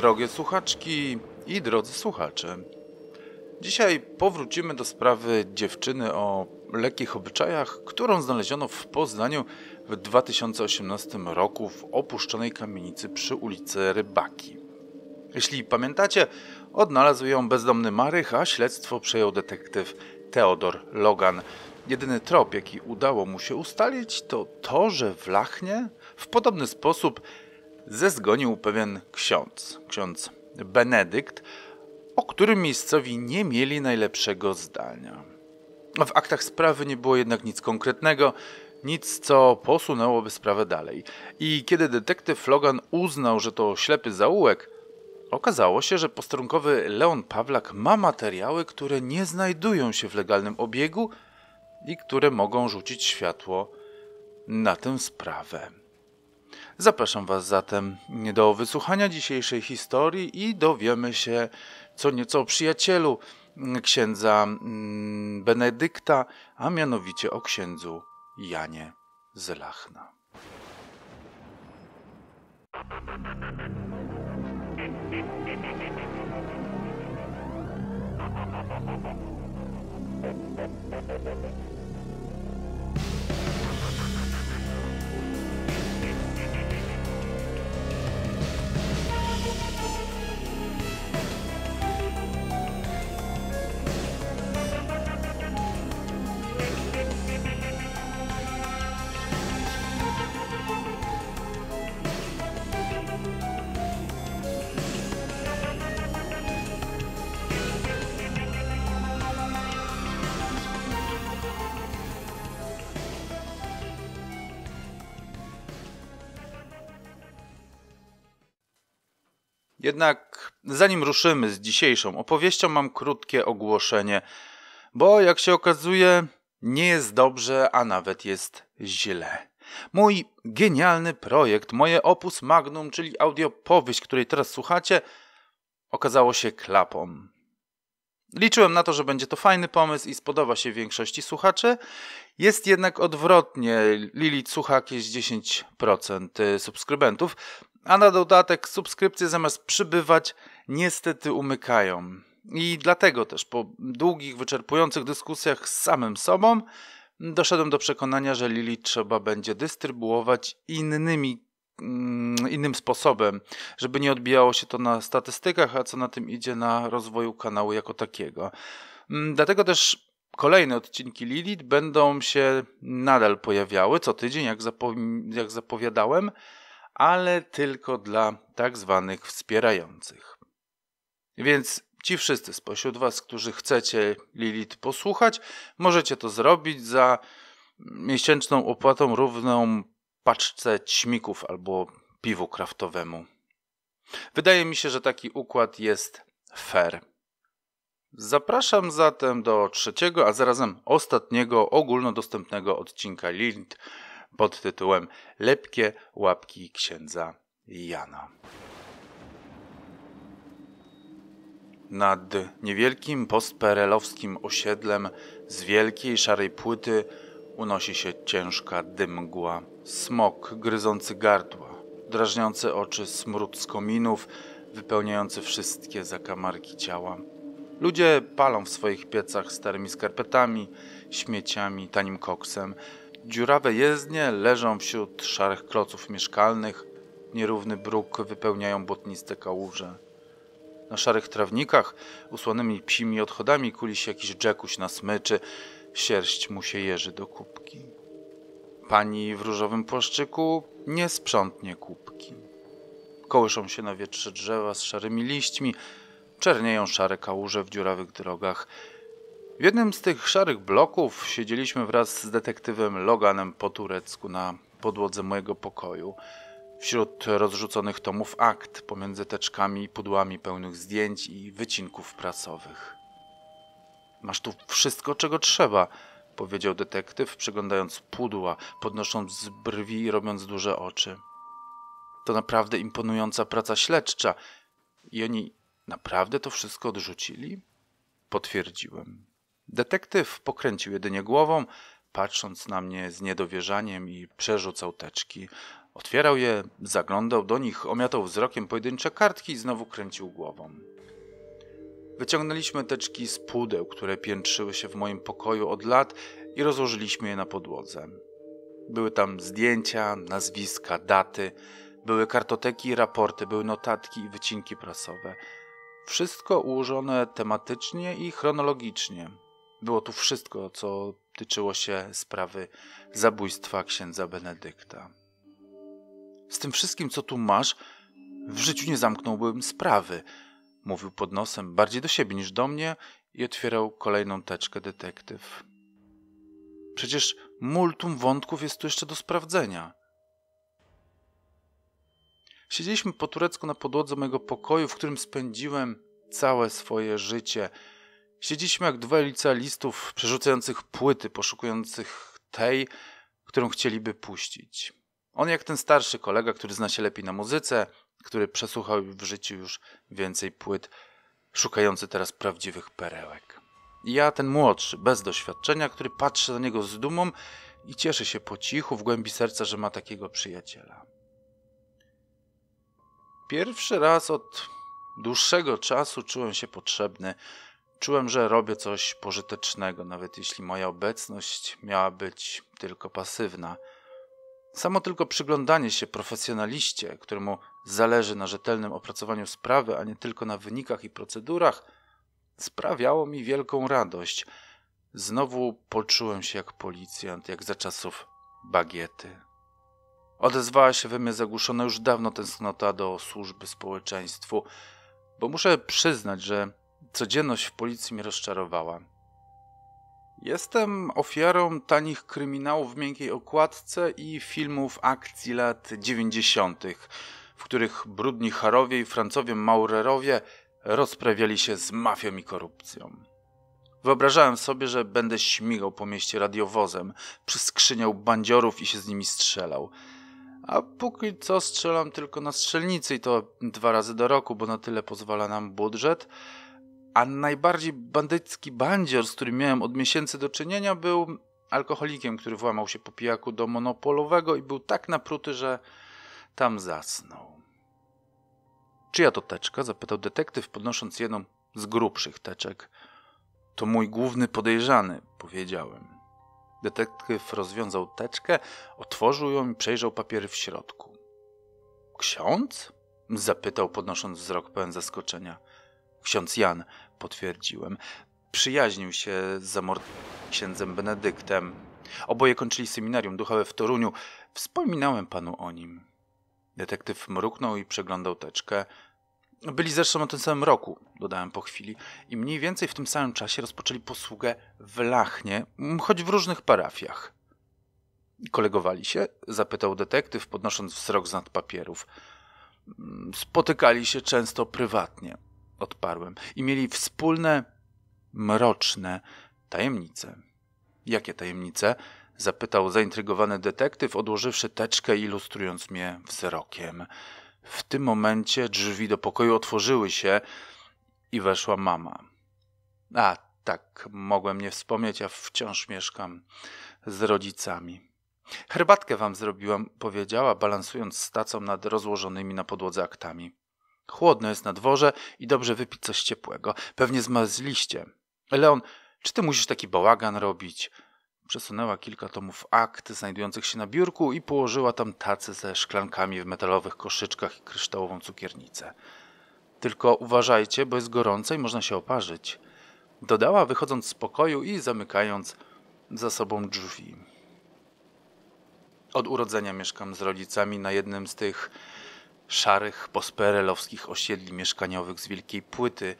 Drogie słuchaczki i drodzy słuchacze. Dzisiaj powrócimy do sprawy dziewczyny o lekkich obyczajach, którą znaleziono w Poznaniu w 2018 roku w opuszczonej kamienicy przy ulicy Rybaki. Jeśli pamiętacie, odnalazł ją bezdomny Marych, a śledztwo przejął detektyw Theodor Logan. Jedyny trop, jaki udało mu się ustalić, to to, że w Lachnie w podobny sposób zezgonił pewien ksiądz, ksiądz Benedykt, o którym miejscowi nie mieli najlepszego zdania. W aktach sprawy nie było jednak nic konkretnego, nic co posunęłoby sprawę dalej. I kiedy detektyw Logan uznał, że to ślepy zaułek, okazało się, że posterunkowy Leon Pawlak ma materiały, które nie znajdują się w legalnym obiegu i które mogą rzucić światło na tę sprawę. Zapraszam Was zatem do wysłuchania dzisiejszej historii i dowiemy się co nieco o przyjacielu mm, księdza mm, Benedykta, a mianowicie o księdzu Janie z Lachna. Jednak zanim ruszymy z dzisiejszą opowieścią, mam krótkie ogłoszenie, bo jak się okazuje, nie jest dobrze, a nawet jest źle. Mój genialny projekt, moje opus magnum, czyli audiopowieść, której teraz słuchacie, okazało się klapą. Liczyłem na to, że będzie to fajny pomysł i spodoba się większości słuchaczy. Jest jednak odwrotnie. Lilith słucha jakieś 10% y, subskrybentów, a na dodatek subskrypcje zamiast przybywać niestety umykają. I dlatego też po długich, wyczerpujących dyskusjach z samym sobą doszedłem do przekonania, że Lili trzeba będzie dystrybuować innymi, mm, innym sposobem, żeby nie odbijało się to na statystykach, a co na tym idzie na rozwoju kanału jako takiego. Mm, dlatego też Kolejne odcinki Lilith będą się nadal pojawiały co tydzień, jak, zapo jak zapowiadałem, ale tylko dla tak zwanych wspierających. Więc ci wszyscy spośród Was, którzy chcecie Lilith posłuchać, możecie to zrobić za miesięczną opłatą równą paczce ćmików albo piwu kraftowemu. Wydaje mi się, że taki układ jest fair. Zapraszam zatem do trzeciego, a zarazem ostatniego ogólnodostępnego odcinka Lilith pod tytułem Lepkie łapki księdza Jana. Nad niewielkim postperelowskim osiedlem z wielkiej szarej płyty unosi się ciężka dymgła, smok gryzący gardła, drażniący oczy smród z kominów, wypełniający wszystkie zakamarki ciała. Ludzie palą w swoich piecach starymi skarpetami, śmieciami, tanim koksem, Dziurawe jezdnie leżą wśród szarych kloców mieszkalnych, nierówny bruk wypełniają błotniste kałuże. Na szarych trawnikach, usłanymi psimi odchodami, kuli się jakiś dżekuś na smyczy, sierść mu się jeży do kubki. Pani w różowym płaszczyku nie sprzątnie kubki. Kołyszą się na wietrze drzewa z szarymi liśćmi, czernieją szare kałuże w dziurawych drogach – w jednym z tych szarych bloków siedzieliśmy wraz z detektywem Loganem po turecku na podłodze mojego pokoju. Wśród rozrzuconych tomów akt, pomiędzy teczkami i pudłami pełnych zdjęć i wycinków prasowych. Masz tu wszystko, czego trzeba, powiedział detektyw, przeglądając pudła, podnosząc brwi i robiąc duże oczy. To naprawdę imponująca praca śledcza. I oni naprawdę to wszystko odrzucili? Potwierdziłem. Detektyw pokręcił jedynie głową, patrząc na mnie z niedowierzaniem i przerzucał teczki. Otwierał je, zaglądał do nich, omiatał wzrokiem pojedyncze kartki i znowu kręcił głową. Wyciągnęliśmy teczki z pudeł, które piętrzyły się w moim pokoju od lat i rozłożyliśmy je na podłodze. Były tam zdjęcia, nazwiska, daty, były kartoteki i raporty, były notatki i wycinki prasowe. Wszystko ułożone tematycznie i chronologicznie, było tu wszystko, co tyczyło się sprawy zabójstwa księdza Benedykta. Z tym wszystkim, co tu masz, w życiu nie zamknąłbym sprawy, mówił pod nosem bardziej do siebie niż do mnie i otwierał kolejną teczkę detektyw. Przecież multum wątków jest tu jeszcze do sprawdzenia. Siedzieliśmy po turecku na podłodze mojego pokoju, w którym spędziłem całe swoje życie – Siedzieliśmy jak dwaj licealistów przerzucających płyty, poszukujących tej, którą chcieliby puścić. On jak ten starszy kolega, który zna się lepiej na muzyce, który przesłuchał w życiu już więcej płyt, szukający teraz prawdziwych perełek. I ja ten młodszy, bez doświadczenia, który patrzy na niego z dumą i cieszy się po cichu w głębi serca, że ma takiego przyjaciela. Pierwszy raz od dłuższego czasu czułem się potrzebny Czułem, że robię coś pożytecznego, nawet jeśli moja obecność miała być tylko pasywna. Samo tylko przyglądanie się profesjonaliście, któremu zależy na rzetelnym opracowaniu sprawy, a nie tylko na wynikach i procedurach, sprawiało mi wielką radość. Znowu poczułem się jak policjant, jak za czasów bagiety. Odezwała się we mnie zagłuszona już dawno tęsknota do służby społeczeństwu, bo muszę przyznać, że codzienność w policji mnie rozczarowała. Jestem ofiarą tanich kryminałów w miękkiej okładce i filmów akcji lat 90., w których brudni Harowie i Francowie Maurerowie rozprawiali się z mafią i korupcją. Wyobrażałem sobie, że będę śmigał po mieście radiowozem, przyskrzyniał bandziorów i się z nimi strzelał. A póki co strzelam tylko na strzelnicy i to dwa razy do roku, bo na tyle pozwala nam budżet – a najbardziej bandycki bandzior, z którym miałem od miesięcy do czynienia, był alkoholikiem, który włamał się po pijaku do monopolowego i był tak napruty, że tam zasnął. Czyja to teczka? zapytał detektyw, podnosząc jedną z grubszych teczek. To mój główny podejrzany, powiedziałem. Detektyw rozwiązał teczkę, otworzył ją i przejrzał papiery w środku. Ksiądz? zapytał, podnosząc wzrok pełen zaskoczenia. Ksiądz Jan, potwierdziłem. Przyjaźnił się z zamordowanym księdzem Benedyktem. Oboje kończyli seminarium duchowe w Toruniu. Wspominałem panu o nim. Detektyw mruknął i przeglądał teczkę. Byli zresztą o tym samym roku, dodałem po chwili, i mniej więcej w tym samym czasie rozpoczęli posługę w Lachnie, choć w różnych parafiach. Kolegowali się? zapytał detektyw, podnosząc wzrok z nad papierów. Spotykali się często prywatnie odparłem. I mieli wspólne, mroczne tajemnice. Jakie tajemnice? zapytał zaintrygowany detektyw, odłożywszy teczkę i ilustrując mnie wzrokiem. W tym momencie drzwi do pokoju otworzyły się i weszła mama. A tak, mogłem nie wspomnieć, a wciąż mieszkam z rodzicami. Herbatkę wam zrobiłam, powiedziała, balansując stacą nad rozłożonymi na podłodze aktami. Chłodno jest na dworze i dobrze wypić coś ciepłego. Pewnie zmarzliście. Leon, czy ty musisz taki bałagan robić? Przesunęła kilka tomów akt znajdujących się na biurku i położyła tam tacy ze szklankami w metalowych koszyczkach i kryształową cukiernicę. Tylko uważajcie, bo jest gorące i można się oparzyć. Dodała, wychodząc z pokoju i zamykając za sobą drzwi. Od urodzenia mieszkam z rodzicami na jednym z tych szarych, posperelowskich osiedli mieszkaniowych z wielkiej płyty,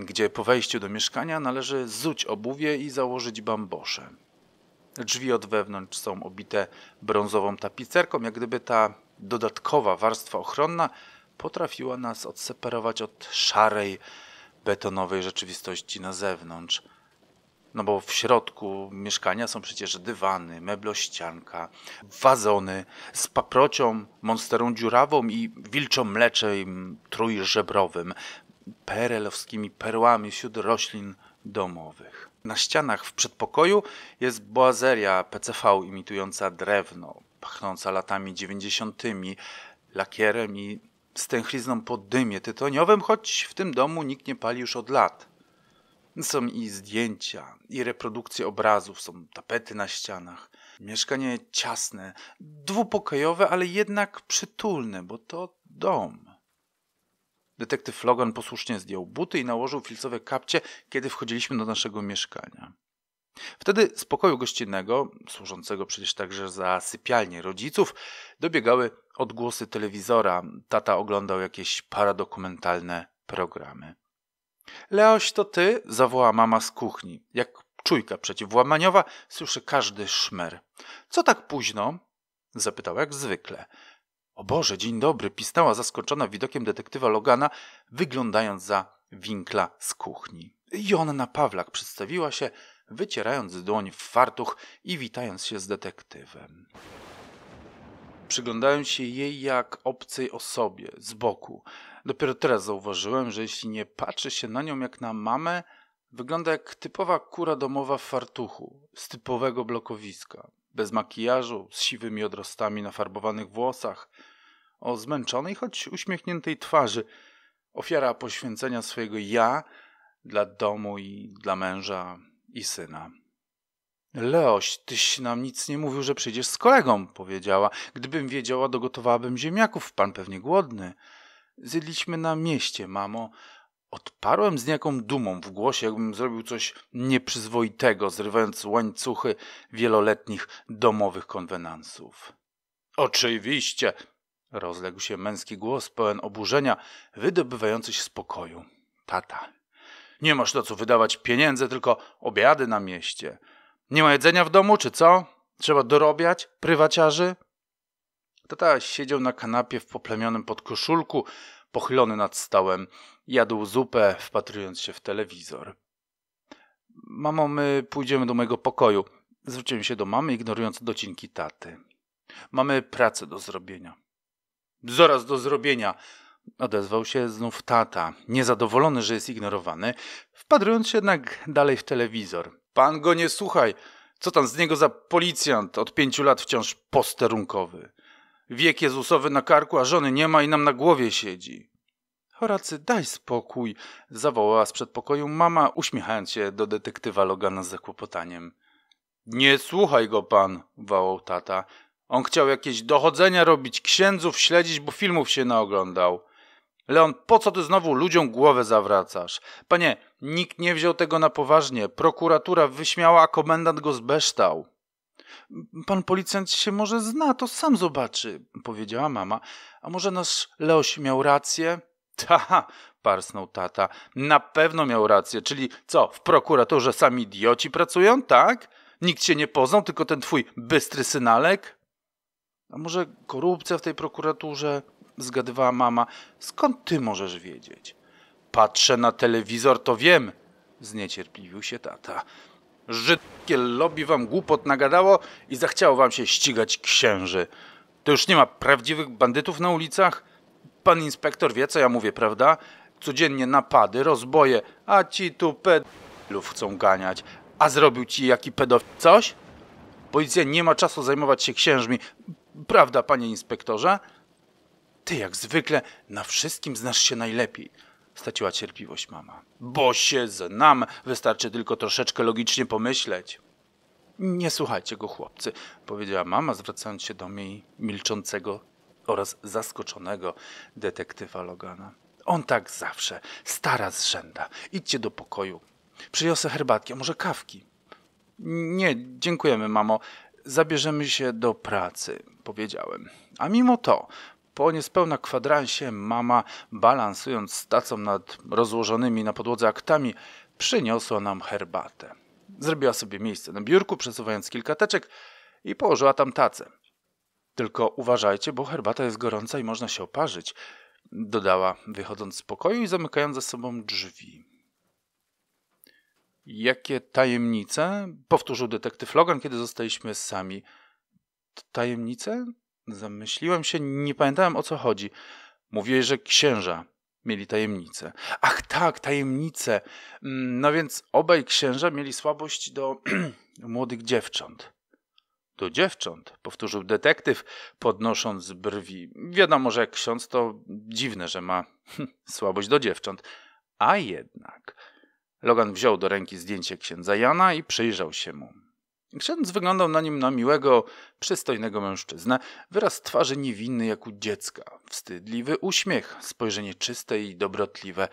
gdzie po wejściu do mieszkania należy zuć obuwie i założyć bambosze. Drzwi od wewnątrz są obite brązową tapicerką, jak gdyby ta dodatkowa warstwa ochronna potrafiła nas odseparować od szarej, betonowej rzeczywistości na zewnątrz. No bo w środku mieszkania są przecież dywany, meblościanka, wazony z paprocią, monsterą dziurawą i wilczą mleczem trójżebrowym, perelowskimi perłami wśród roślin domowych. Na ścianach w przedpokoju jest boazeria PCV imitująca drewno, pachnąca latami dziewięćdziesiątymi, lakierem i stęchlizną po dymie tytoniowym, choć w tym domu nikt nie pali już od lat. Są i zdjęcia, i reprodukcje obrazów, są tapety na ścianach. Mieszkanie ciasne, dwupokojowe, ale jednak przytulne, bo to dom. Detektyw Logan posłusznie zdjął buty i nałożył filcowe kapcie, kiedy wchodziliśmy do naszego mieszkania. Wtedy z pokoju gościnnego, służącego przecież także za sypialnię rodziców, dobiegały odgłosy telewizora. Tata oglądał jakieś paradokumentalne programy. Leoś, to ty? zawołała mama z kuchni. Jak czujka przeciwłamaniowa słyszy każdy szmer. Co tak późno? zapytał jak zwykle. O Boże, dzień dobry, pisnęła zaskoczona widokiem detektywa Logana, wyglądając za winkla z kuchni. Jonna Pawlak przedstawiła się, wycierając dłoń w fartuch i witając się z detektywem przyglądałem się jej jak obcej osobie, z boku. Dopiero teraz zauważyłem, że jeśli nie patrzy się na nią jak na mamę, wygląda jak typowa kura domowa w fartuchu, z typowego blokowiska. Bez makijażu, z siwymi odrostami na farbowanych włosach, o zmęczonej, choć uśmiechniętej twarzy. Ofiara poświęcenia swojego ja dla domu i dla męża i syna. Leoś, tyś nam nic nie mówił, że przyjdziesz z kolegą, powiedziała. Gdybym wiedziała, dogotowałabym ziemniaków, pan pewnie głodny. Zjedliśmy na mieście, mamo. Odparłem z niejaką dumą w głosie, jakbym zrobił coś nieprzyzwoitego, zrywając łańcuchy wieloletnich domowych konwenansów. Oczywiście, rozległ się męski głos pełen oburzenia, wydobywający się z pokoju. Tata. Nie masz na co wydawać pieniędzy, tylko obiady na mieście. Nie ma jedzenia w domu, czy co? Trzeba dorobiać prywaciarzy? Tata siedział na kanapie w poplemionym podkoszulku, pochylony nad stołem. Jadł zupę, wpatrując się w telewizor. Mamo, my pójdziemy do mojego pokoju. Zwróciłem się do mamy, ignorując docinki taty. Mamy pracę do zrobienia. Zaraz do zrobienia! Odezwał się znów tata, niezadowolony, że jest ignorowany, wpatrując się jednak dalej w telewizor. Pan go nie słuchaj. Co tam z niego za policjant, od pięciu lat wciąż posterunkowy. Wiek Jezusowy na karku, a żony nie ma i nam na głowie siedzi. Horacy, daj spokój, zawołała z przedpokoju mama, uśmiechając się do detektywa Logana z zakłopotaniem. Nie słuchaj go pan, wołał tata. On chciał jakieś dochodzenia robić, księdzów śledzić, bo filmów się naoglądał. Leon, po co ty znowu ludziom głowę zawracasz? Panie, nikt nie wziął tego na poważnie. Prokuratura wyśmiała, a komendant go zbeształ. Pan policjant się może zna, to sam zobaczy, powiedziała mama. A może nasz Leoś miał rację? Ta, parsnął tata. Na pewno miał rację. Czyli co, w prokuraturze sami idioci pracują, tak? Nikt się nie poznał, tylko ten twój bystry synalek? A może korupcja w tej prokuraturze? zgadywała mama. Skąd ty możesz wiedzieć? Patrzę na telewizor, to wiem, zniecierpliwił się tata. Żydkie lobby wam głupot nagadało i zachciało wam się ścigać księży. To już nie ma prawdziwych bandytów na ulicach? Pan inspektor wie, co ja mówię, prawda? Codziennie napady, rozboje, a ci tu pedofilów chcą ganiać. A zrobił ci jaki pedofil coś? Policja nie ma czasu zajmować się księżmi. Prawda, panie inspektorze? Ty jak zwykle na wszystkim znasz się najlepiej. Straciła cierpliwość mama. Bo się znam, wystarczy tylko troszeczkę logicznie pomyśleć. Nie słuchajcie go, chłopcy, powiedziała mama, zwracając się do mnie milczącego oraz zaskoczonego detektywa Logana. On tak zawsze, stara z rzęda. Idźcie do pokoju. Przyniosę herbatki, a może kawki? Nie, dziękujemy, mamo. Zabierzemy się do pracy, powiedziałem. A mimo to po niespełna kwadransie mama, balansując tacą nad rozłożonymi na podłodze aktami, przyniosła nam herbatę. Zrobiła sobie miejsce na biurku, przesuwając kilka teczek i położyła tam tacę. Tylko uważajcie, bo herbata jest gorąca i można się oparzyć, dodała, wychodząc z pokoju i zamykając za sobą drzwi. Jakie tajemnice? Powtórzył detektyw Logan, kiedy zostaliśmy sami. Tajemnice? Zamyśliłem się, nie pamiętałem o co chodzi. Mówiłeś, że księża mieli tajemnicę. Ach tak, tajemnice. Mm, no więc obaj księża mieli słabość do młodych dziewcząt. Do dziewcząt, powtórzył detektyw, podnosząc brwi. Wiadomo, że jak ksiądz to dziwne, że ma słabość do dziewcząt. A jednak. Logan wziął do ręki zdjęcie księdza Jana i przyjrzał się mu. Ksiądz wyglądał na nim na miłego, przystojnego mężczyznę, wyraz twarzy niewinny jak u dziecka, wstydliwy uśmiech, spojrzenie czyste i dobrotliwe.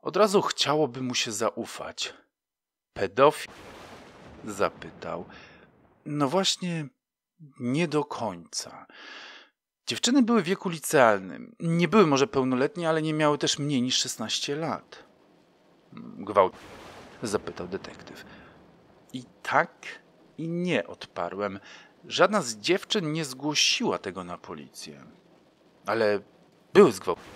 Od razu chciałoby mu się zaufać. Pedofil? Zapytał. No właśnie, nie do końca. Dziewczyny były w wieku licealnym. Nie były może pełnoletnie, ale nie miały też mniej niż 16 lat. Gwałt? Zapytał detektyw. I tak i nie odparłem. Żadna z dziewczyn nie zgłosiła tego na policję. Ale były zgwałcone.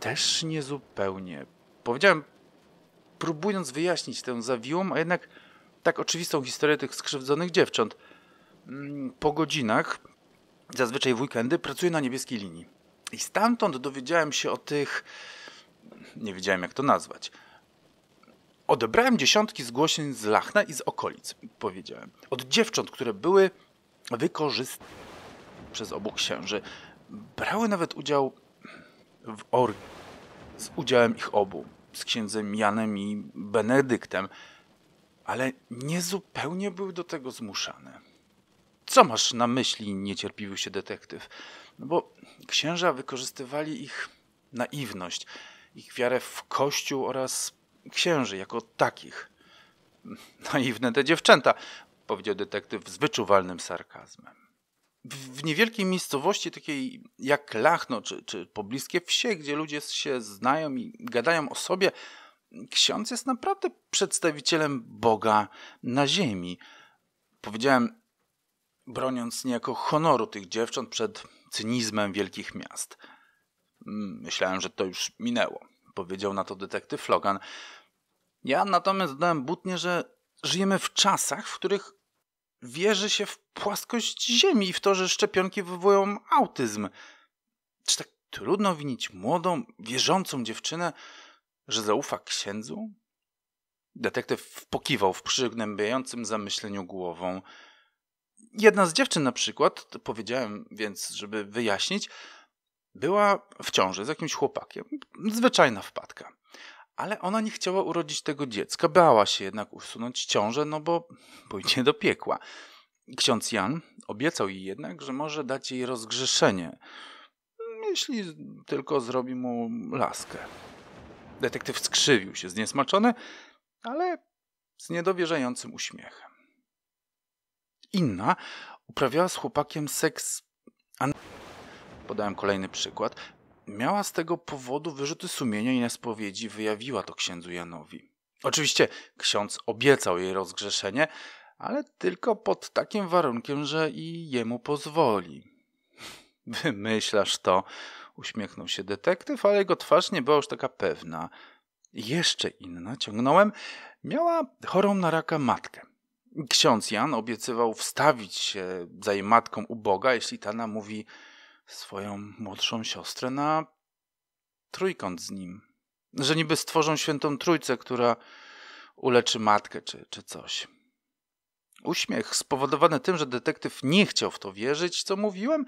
Też niezupełnie. Powiedziałem, próbując wyjaśnić tę zawiłą, a jednak tak oczywistą historię tych skrzywdzonych dziewcząt. Mm, po godzinach, zazwyczaj w weekendy, pracuję na niebieskiej linii. I stamtąd dowiedziałem się o tych. Nie wiedziałem, jak to nazwać Odebrałem dziesiątki zgłoszeń z Lachna i z okolic, powiedziałem. Od dziewcząt, które były wykorzystane przez obu księży. Brały nawet udział w orgii z udziałem ich obu, z księdzem Janem i Benedyktem, ale niezupełnie były do tego zmuszane. Co masz na myśli, niecierpliwił się detektyw? No bo księża wykorzystywali ich naiwność, ich wiarę w Kościół oraz księży jako takich. Naiwne no te dziewczęta, powiedział detektyw z wyczuwalnym sarkazmem. W niewielkiej miejscowości, takiej jak Lachno czy, czy pobliskie wsie, gdzie ludzie się znają i gadają o sobie, ksiądz jest naprawdę przedstawicielem Boga na ziemi. Powiedziałem, broniąc niejako honoru tych dziewcząt przed cynizmem wielkich miast. Myślałem, że to już minęło. Powiedział na to detektyw Logan. Ja natomiast dodałem butnie, że żyjemy w czasach, w których wierzy się w płaskość Ziemi i w to, że szczepionki wywołują autyzm. Czy tak trudno winić młodą, wierzącą dziewczynę, że zaufa księdzu? Detektyw pokiwał w przygnębiającym zamyśleniu głową. Jedna z dziewczyn na przykład, powiedziałem więc, żeby wyjaśnić, była w ciąży z jakimś chłopakiem, zwyczajna wpadka. Ale ona nie chciała urodzić tego dziecka, bała się jednak usunąć ciążę, no bo pójdzie do piekła. Ksiądz Jan obiecał jej jednak, że może dać jej rozgrzeszenie, jeśli tylko zrobi mu laskę. Detektyw skrzywił się zniesmaczony, ale z niedowierzającym uśmiechem. Inna uprawiała z chłopakiem seks. An- podałem kolejny przykład, miała z tego powodu wyrzuty sumienia i na spowiedzi wyjawiła to księdzu Janowi. Oczywiście ksiądz obiecał jej rozgrzeszenie, ale tylko pod takim warunkiem, że i jemu pozwoli. Wymyślasz to, uśmiechnął się detektyw, ale jego twarz nie była już taka pewna. Jeszcze inna, ciągnąłem, miała chorą na raka matkę. Ksiądz Jan obiecywał wstawić się za jej matką u Boga, jeśli ta namówi swoją młodszą siostrę na trójkąt z nim. Że niby stworzą świętą trójcę, która uleczy matkę czy, czy coś. Uśmiech, spowodowany tym, że detektyw nie chciał w to wierzyć, co mówiłem,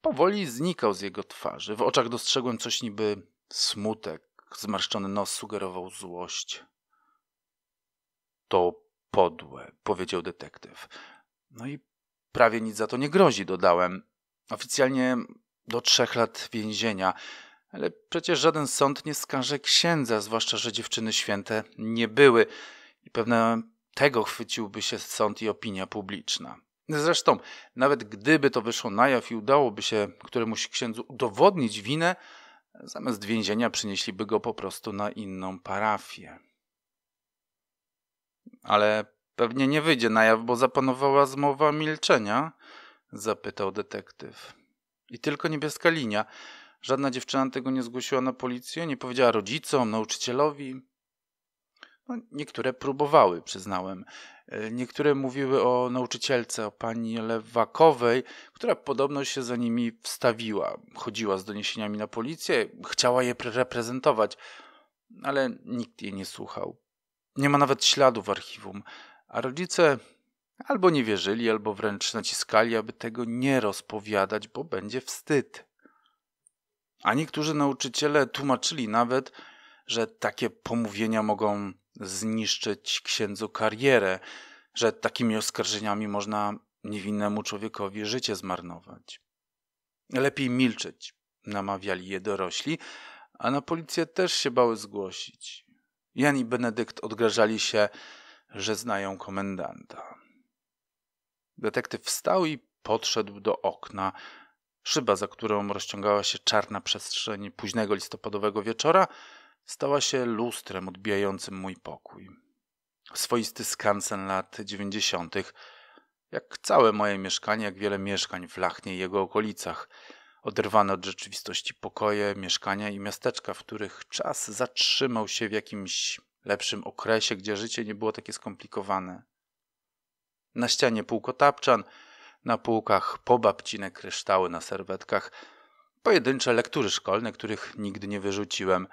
powoli znikał z jego twarzy. W oczach dostrzegłem coś niby smutek. Zmarszczony nos sugerował złość. To podłe, powiedział detektyw. No i prawie nic za to nie grozi, dodałem. Oficjalnie do trzech lat więzienia. Ale przecież żaden sąd nie skaże księdza, zwłaszcza, że dziewczyny święte nie były. I pewne tego chwyciłby się sąd i opinia publiczna. Zresztą, nawet gdyby to wyszło na jaw i udałoby się któremuś księdzu udowodnić winę, zamiast więzienia przynieśliby go po prostu na inną parafię. Ale pewnie nie wyjdzie na jaw, bo zapanowała zmowa milczenia – zapytał detektyw. I tylko niebieska linia. Żadna dziewczyna tego nie zgłosiła na policję, nie powiedziała rodzicom, nauczycielowi. No, niektóre próbowały, przyznałem. E, niektóre mówiły o nauczycielce, o pani Lewakowej, która podobno się za nimi wstawiła. Chodziła z doniesieniami na policję, chciała je reprezentować, ale nikt jej nie słuchał. Nie ma nawet śladu w archiwum, a rodzice Albo nie wierzyli, albo wręcz naciskali, aby tego nie rozpowiadać, bo będzie wstyd. A niektórzy nauczyciele tłumaczyli nawet, że takie pomówienia mogą zniszczyć księdzu karierę, że takimi oskarżeniami można niewinnemu człowiekowi życie zmarnować. Lepiej milczeć, namawiali je dorośli, a na policję też się bały zgłosić. Jan i Benedykt odgrażali się, że znają komendanta. Detektyw wstał i podszedł do okna. Szyba, za którą rozciągała się czarna przestrzeń późnego listopadowego wieczora, stała się lustrem odbijającym mój pokój. Swoisty skansen lat dziewięćdziesiątych, jak całe moje mieszkanie, jak wiele mieszkań w Lachnie i jego okolicach, oderwane od rzeczywistości pokoje, mieszkania i miasteczka, w których czas zatrzymał się w jakimś lepszym okresie, gdzie życie nie było takie skomplikowane. Na ścianie półko tapczan, na półkach pobabcine kryształy na serwetkach, pojedyncze lektury szkolne, których nigdy nie wyrzuciłem,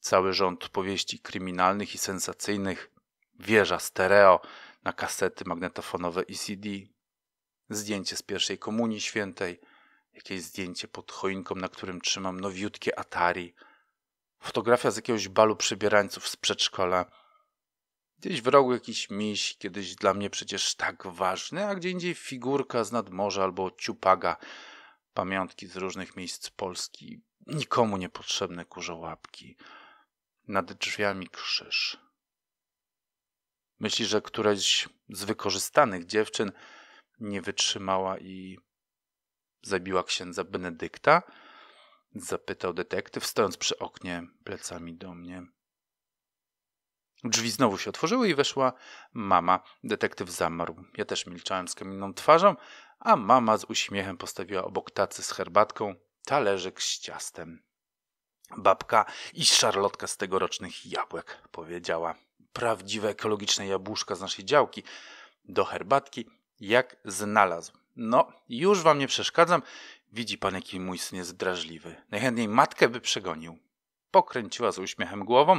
cały rząd powieści kryminalnych i sensacyjnych, wieża stereo na kasety magnetofonowe i CD, zdjęcie z pierwszej komunii świętej, jakieś zdjęcie pod choinką, na którym trzymam nowiutkie Atari, fotografia z jakiegoś balu przybierańców z przedszkola – Gdzieś w rogu jakiś miś, kiedyś dla mnie przecież tak ważny, a gdzie indziej figurka z nadmorza albo ciupaga, pamiątki z różnych miejsc Polski, nikomu niepotrzebne kurzołapki. Nad drzwiami krzyż. Myśli, że któraś z wykorzystanych dziewczyn nie wytrzymała i zabiła księdza Benedykta? Zapytał detektyw, stojąc przy oknie plecami do mnie. Drzwi znowu się otworzyły i weszła mama. Detektyw zamarł. Ja też milczałem z kamienną twarzą, a mama z uśmiechem postawiła obok tacy z herbatką talerzyk z ciastem. Babka i szarlotka z tegorocznych jabłek, powiedziała. Prawdziwe ekologiczne jabłuszka z naszej działki. Do herbatki jak znalazł. No, już wam nie przeszkadzam. Widzi pan, jaki mój syn jest drażliwy. Najchętniej matkę by przegonił. Pokręciła z uśmiechem głową,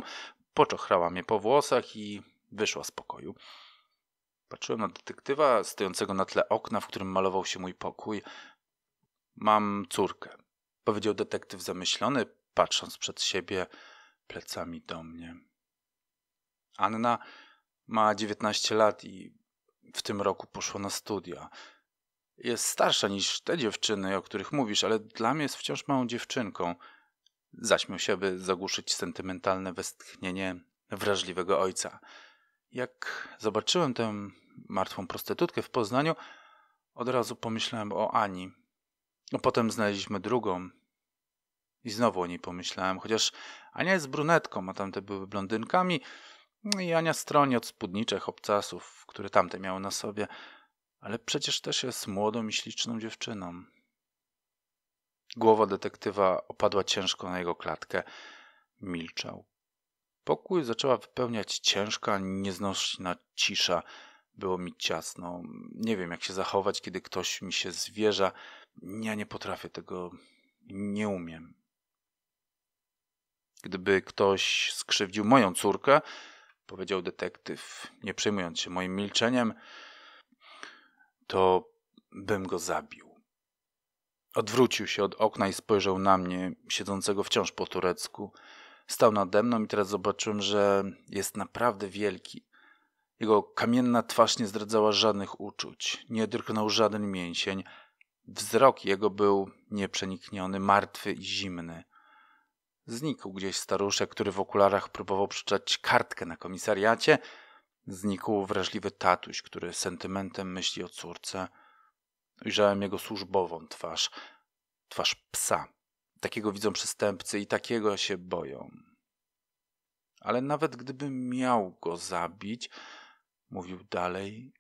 Poczochrała mnie po włosach i wyszła z pokoju. Patrzyłem na detektywa stojącego na tle okna, w którym malował się mój pokój. Mam córkę, powiedział detektyw zamyślony, patrząc przed siebie plecami do mnie. Anna ma 19 lat i w tym roku poszła na studia. Jest starsza niż te dziewczyny, o których mówisz, ale dla mnie jest wciąż małą dziewczynką. Zaśmiał się, aby zagłuszyć sentymentalne westchnienie wrażliwego ojca. Jak zobaczyłem tę martwą prostytutkę w Poznaniu, od razu pomyślałem o Ani. No potem znaleźliśmy drugą. I znowu o niej pomyślałem, chociaż Ania jest brunetką, a tamte były blondynkami no i Ania stroni od spódniczych obcasów, które tamte miały na sobie. Ale przecież też jest młodą i śliczną dziewczyną. Głowa detektywa opadła ciężko na jego klatkę. Milczał. Pokój zaczęła wypełniać ciężka, nieznośna cisza. Było mi ciasno. Nie wiem, jak się zachować, kiedy ktoś mi się zwierza. Ja nie potrafię tego. Nie umiem. Gdyby ktoś skrzywdził moją córkę, powiedział detektyw, nie przejmując się moim milczeniem, to bym go zabił. Odwrócił się od okna i spojrzał na mnie, siedzącego wciąż po turecku. Stał nade mną i teraz zobaczyłem, że jest naprawdę wielki. Jego kamienna twarz nie zdradzała żadnych uczuć, nie drgnął żaden mięsień. Wzrok jego był nieprzenikniony, martwy i zimny. Znikł gdzieś staruszek, który w okularach próbował przeczytać kartkę na komisariacie. Znikł wrażliwy tatuś, który sentymentem myśli o córce. Ujrzałem jego służbową twarz, twarz psa. Takiego widzą przestępcy i takiego się boją. Ale nawet gdybym miał go zabić, mówił dalej,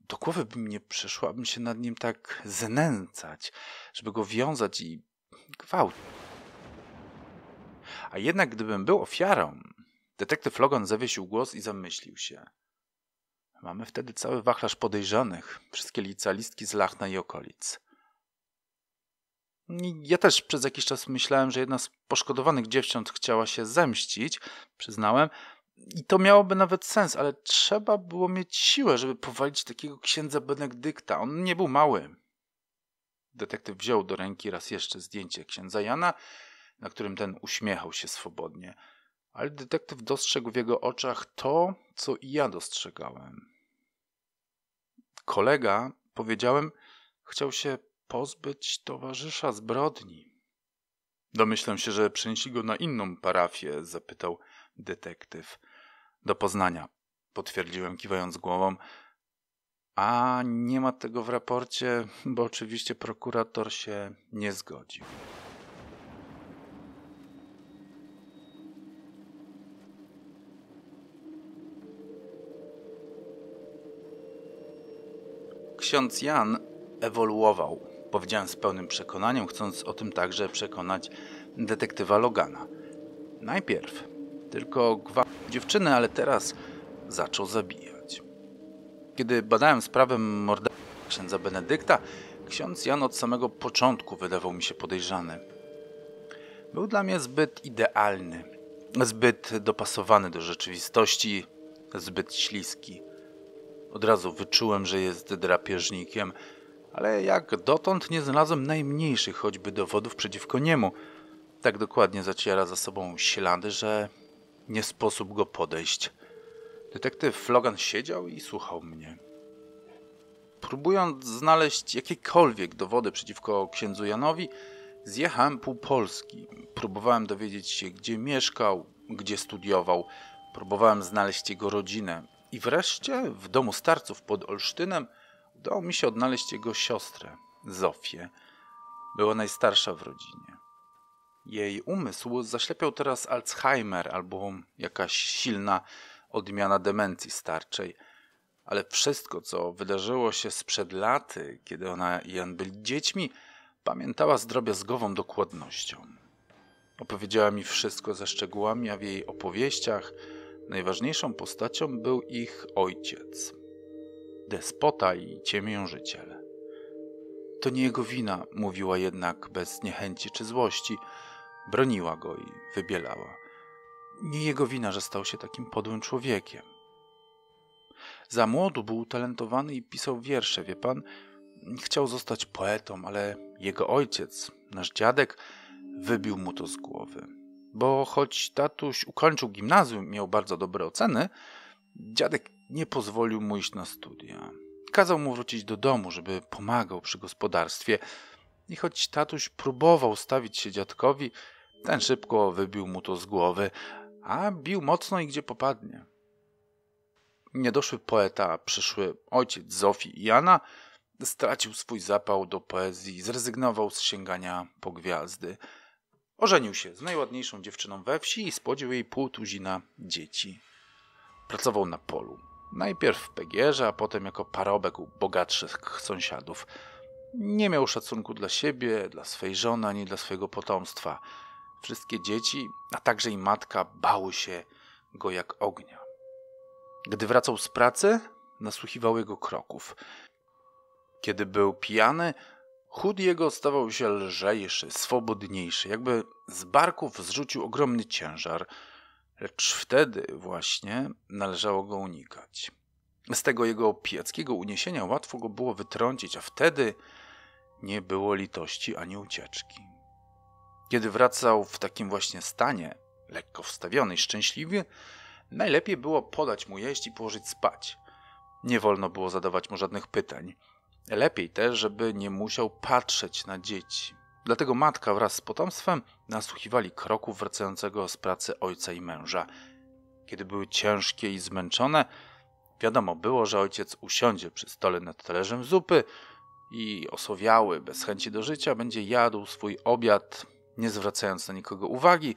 do głowy by mnie przeszło, abym się nad nim tak znęcać, żeby go wiązać i gwałcić. A jednak gdybym był ofiarą, detektyw Logan zawiesił głos i zamyślił się. Mamy wtedy cały wachlarz podejrzanych, wszystkie licealistki z Lachna i okolic. Ja też przez jakiś czas myślałem, że jedna z poszkodowanych dziewcząt chciała się zemścić, przyznałem, i to miałoby nawet sens, ale trzeba było mieć siłę, żeby powalić takiego księdza Benedykta. On nie był mały. Detektyw wziął do ręki raz jeszcze zdjęcie księdza Jana, na którym ten uśmiechał się swobodnie ale detektyw dostrzegł w jego oczach to, co i ja dostrzegałem. Kolega, powiedziałem, chciał się pozbyć towarzysza zbrodni. Domyślam się, że przenieśli go na inną parafię, zapytał detektyw. Do Poznania, potwierdziłem kiwając głową. A nie ma tego w raporcie, bo oczywiście prokurator się nie zgodził. ksiądz Jan ewoluował, powiedziałem z pełnym przekonaniem, chcąc o tym także przekonać detektywa Logana. Najpierw tylko gwałt dziewczyny, ale teraz zaczął zabijać. Kiedy badałem sprawę morderstwa księdza Benedykta, ksiądz Jan od samego początku wydawał mi się podejrzany. Był dla mnie zbyt idealny, zbyt dopasowany do rzeczywistości, zbyt śliski. Od razu wyczułem, że jest drapieżnikiem, ale jak dotąd nie znalazłem najmniejszych choćby dowodów przeciwko niemu. Tak dokładnie zaciera za sobą ślady, że nie sposób go podejść. Detektyw Flogan siedział i słuchał mnie. Próbując znaleźć jakiekolwiek dowody przeciwko księdzu Janowi, zjechałem pół Polski. Próbowałem dowiedzieć się, gdzie mieszkał, gdzie studiował. Próbowałem znaleźć jego rodzinę, i wreszcie w domu starców pod Olsztynem udało mi się odnaleźć jego siostrę, Zofię. Była najstarsza w rodzinie. Jej umysł zaślepiał teraz Alzheimer albo jakaś silna odmiana demencji starczej. Ale wszystko, co wydarzyło się sprzed laty, kiedy ona i Jan byli dziećmi, pamiętała z drobiazgową dokładnością. Opowiedziała mi wszystko ze szczegółami, a w jej opowieściach – Najważniejszą postacią był ich ojciec, despota i ciemiężyciel. To nie jego wina, mówiła jednak bez niechęci czy złości, broniła go i wybielała. Nie jego wina, że stał się takim podłym człowiekiem. Za młodu był utalentowany i pisał wiersze, wie pan. Chciał zostać poetą, ale jego ojciec, nasz dziadek, wybił mu to z głowy bo choć tatuś ukończył gimnazjum, miał bardzo dobre oceny, dziadek nie pozwolił mu iść na studia. Kazał mu wrócić do domu, żeby pomagał przy gospodarstwie. I choć tatuś próbował stawić się dziadkowi, ten szybko wybił mu to z głowy, a bił mocno i gdzie popadnie. Niedoszły poeta, przyszły ojciec Zofii i Jana. stracił swój zapał do poezji, zrezygnował z sięgania po gwiazdy. Ożenił się z najładniejszą dziewczyną we wsi i spłodził jej pół tuzina dzieci. Pracował na polu. Najpierw w Pegierze, a potem jako parobek u bogatszych sąsiadów. Nie miał szacunku dla siebie, dla swej żony, ani dla swojego potomstwa. Wszystkie dzieci, a także i matka, bały się go jak ognia. Gdy wracał z pracy, nasłuchiwał jego kroków. Kiedy był pijany, Chód jego stawał się lżejszy, swobodniejszy, jakby z barków zrzucił ogromny ciężar, lecz wtedy właśnie należało go unikać. Z tego jego pijackiego uniesienia łatwo go było wytrącić, a wtedy nie było litości ani ucieczki. Kiedy wracał w takim właśnie stanie, lekko wstawiony i szczęśliwy, najlepiej było podać mu jeść i położyć spać. Nie wolno było zadawać mu żadnych pytań. Lepiej też, żeby nie musiał patrzeć na dzieci. Dlatego matka wraz z potomstwem nasłuchiwali kroków wracającego z pracy ojca i męża. Kiedy były ciężkie i zmęczone, wiadomo było, że ojciec usiądzie przy stole nad talerzem zupy i osowiały, bez chęci do życia, będzie jadł swój obiad, nie zwracając na nikogo uwagi,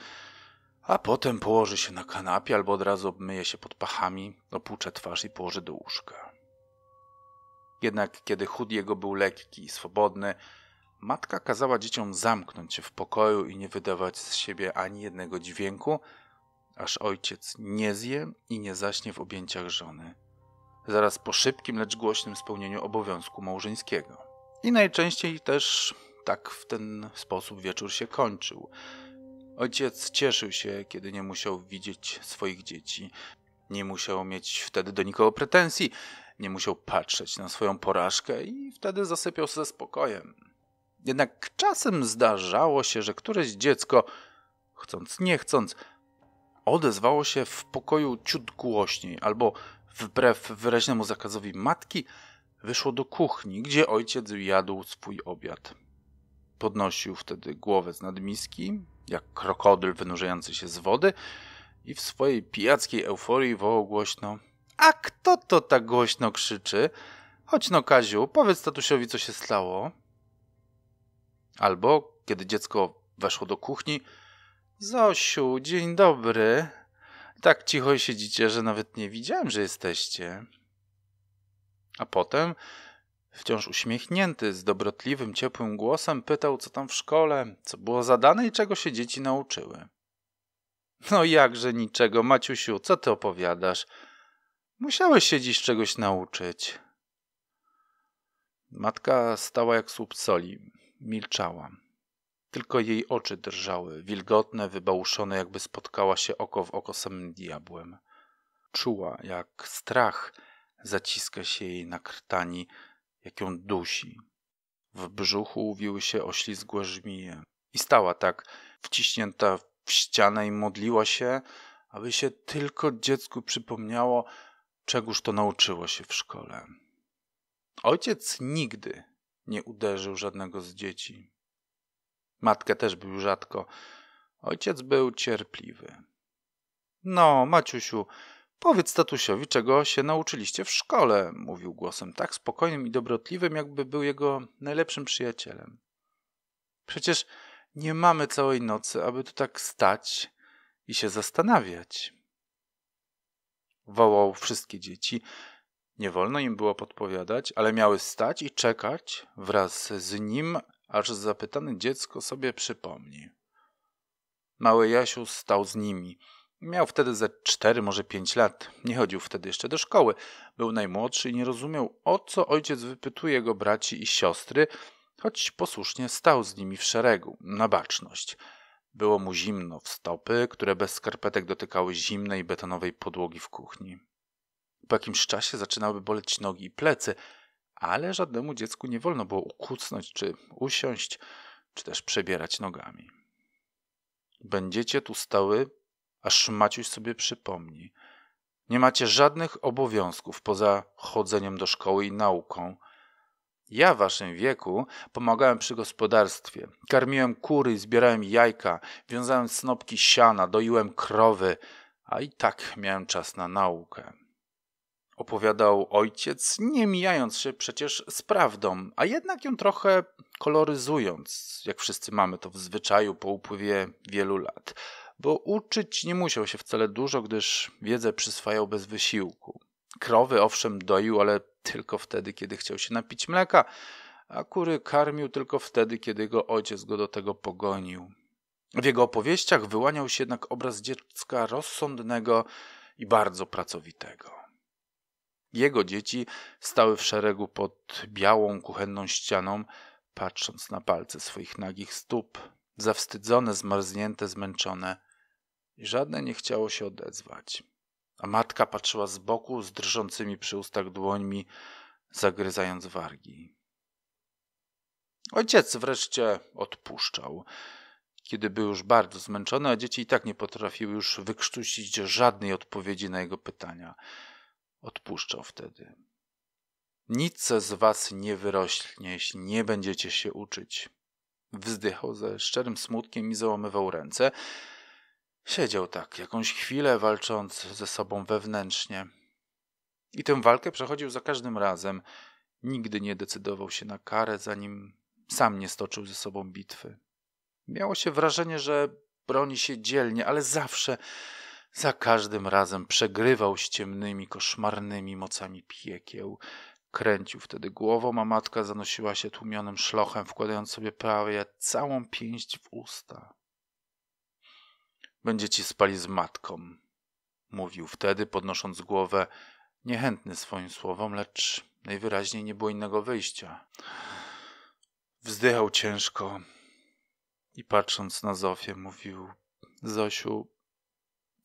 a potem położy się na kanapie albo od razu obmyje się pod pachami, opłucze twarz i położy do łóżka. Jednak kiedy chód jego był lekki i swobodny, matka kazała dzieciom zamknąć się w pokoju i nie wydawać z siebie ani jednego dźwięku, aż ojciec nie zje i nie zaśnie w objęciach żony, zaraz po szybkim, lecz głośnym spełnieniu obowiązku małżeńskiego. I najczęściej też tak w ten sposób wieczór się kończył. Ojciec cieszył się, kiedy nie musiał widzieć swoich dzieci. Nie musiał mieć wtedy do nikogo pretensji, nie musiał patrzeć na swoją porażkę i wtedy zasypiał ze spokojem. Jednak czasem zdarzało się, że któreś dziecko, chcąc nie chcąc, odezwało się w pokoju ciut głośniej albo wbrew wyraźnemu zakazowi matki wyszło do kuchni, gdzie ojciec jadł swój obiad. Podnosił wtedy głowę z nadmiski, jak krokodyl wynurzający się z wody i w swojej pijackiej euforii wołał głośno – a kto to tak głośno krzyczy? Chodź no, Kaziu, powiedz tatusiowi, co się stało. Albo, kiedy dziecko weszło do kuchni, Zosiu, dzień dobry. Tak cicho siedzicie, że nawet nie widziałem, że jesteście. A potem, wciąż uśmiechnięty, z dobrotliwym, ciepłym głosem, pytał, co tam w szkole, co było zadane i czego się dzieci nauczyły. No jakże niczego, Maciusiu, co ty opowiadasz? Musiałeś się dziś czegoś nauczyć. Matka stała jak słup soli, milczała. Tylko jej oczy drżały, wilgotne, wybałuszone, jakby spotkała się oko w oko samym diabłem. Czuła, jak strach zaciska się jej na krtani, jak ją dusi. W brzuchu uwiły się oślizgłe żmije. I stała tak, wciśnięta w ścianę i modliła się, aby się tylko dziecku przypomniało, Czegoż to nauczyło się w szkole? Ojciec nigdy nie uderzył żadnego z dzieci. Matkę też był rzadko. Ojciec był cierpliwy. No, Maciusiu, powiedz tatusiowi, czego się nauczyliście w szkole, mówił głosem tak spokojnym i dobrotliwym, jakby był jego najlepszym przyjacielem. Przecież nie mamy całej nocy, aby tu tak stać i się zastanawiać wołał wszystkie dzieci. Nie wolno im było podpowiadać, ale miały stać i czekać wraz z nim, aż zapytane dziecko sobie przypomni. Mały Jasiu stał z nimi. Miał wtedy ze cztery, może pięć lat. Nie chodził wtedy jeszcze do szkoły. Był najmłodszy i nie rozumiał, o co ojciec wypytuje jego braci i siostry, choć posłusznie stał z nimi w szeregu, na baczność. Było mu zimno w stopy, które bez skarpetek dotykały zimnej betonowej podłogi w kuchni. Po jakimś czasie zaczynały boleć nogi i plecy, ale żadnemu dziecku nie wolno było ukucnąć czy usiąść, czy też przebierać nogami. Będziecie tu stały, aż Maciuś sobie przypomni. Nie macie żadnych obowiązków poza chodzeniem do szkoły i nauką – ja w waszym wieku pomagałem przy gospodarstwie. Karmiłem kury, zbierałem jajka, wiązałem snopki siana, doiłem krowy, a i tak miałem czas na naukę. Opowiadał ojciec, nie mijając się przecież z prawdą, a jednak ją trochę koloryzując, jak wszyscy mamy to w zwyczaju po upływie wielu lat. Bo uczyć nie musiał się wcale dużo, gdyż wiedzę przyswajał bez wysiłku. Krowy owszem doił, ale tylko wtedy, kiedy chciał się napić mleka, a kury karmił tylko wtedy, kiedy jego ojciec go do tego pogonił. W jego opowieściach wyłaniał się jednak obraz dziecka rozsądnego i bardzo pracowitego. Jego dzieci stały w szeregu pod białą kuchenną ścianą, patrząc na palce swoich nagich stóp, zawstydzone, zmarznięte, zmęczone. I żadne nie chciało się odezwać a matka patrzyła z boku z drżącymi przy ustach dłońmi, zagryzając wargi. Ojciec wreszcie odpuszczał. Kiedy był już bardzo zmęczony, a dzieci i tak nie potrafiły już wykrztusić żadnej odpowiedzi na jego pytania. Odpuszczał wtedy. Nic z was nie wyrośnie, jeśli nie będziecie się uczyć. Wzdychał ze szczerym smutkiem i załamywał ręce, Siedział tak jakąś chwilę, walcząc ze sobą wewnętrznie. I tę walkę przechodził za każdym razem. Nigdy nie decydował się na karę, zanim sam nie stoczył ze sobą bitwy. Miało się wrażenie, że broni się dzielnie, ale zawsze, za każdym razem przegrywał z ciemnymi, koszmarnymi mocami piekieł. Kręcił wtedy głową, a matka zanosiła się tłumionym szlochem, wkładając sobie prawie całą pięść w usta. Będziecie spali z matką. Mówił wtedy, podnosząc głowę, niechętny swoim słowom, lecz najwyraźniej nie było innego wyjścia. Wzdychał ciężko i patrząc na Zofię, mówił: Zosiu,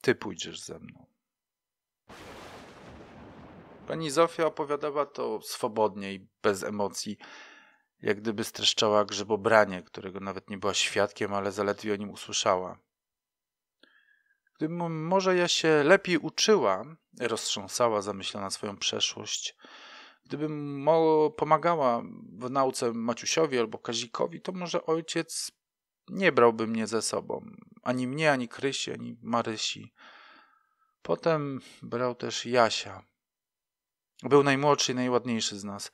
ty pójdziesz ze mną. Pani Zofia opowiadała to swobodnie i bez emocji, jak gdyby streszczała grzebobranie, którego nawet nie była świadkiem, ale zaledwie o nim usłyszała. Gdybym może ja się lepiej uczyła, roztrząsała zamyślona swoją przeszłość, gdybym pomagała w nauce Maciusiowi albo Kazikowi, to może ojciec nie brałby mnie ze sobą. Ani mnie, ani Krysi, ani Marysi. Potem brał też Jasia. Był najmłodszy i najładniejszy z nas.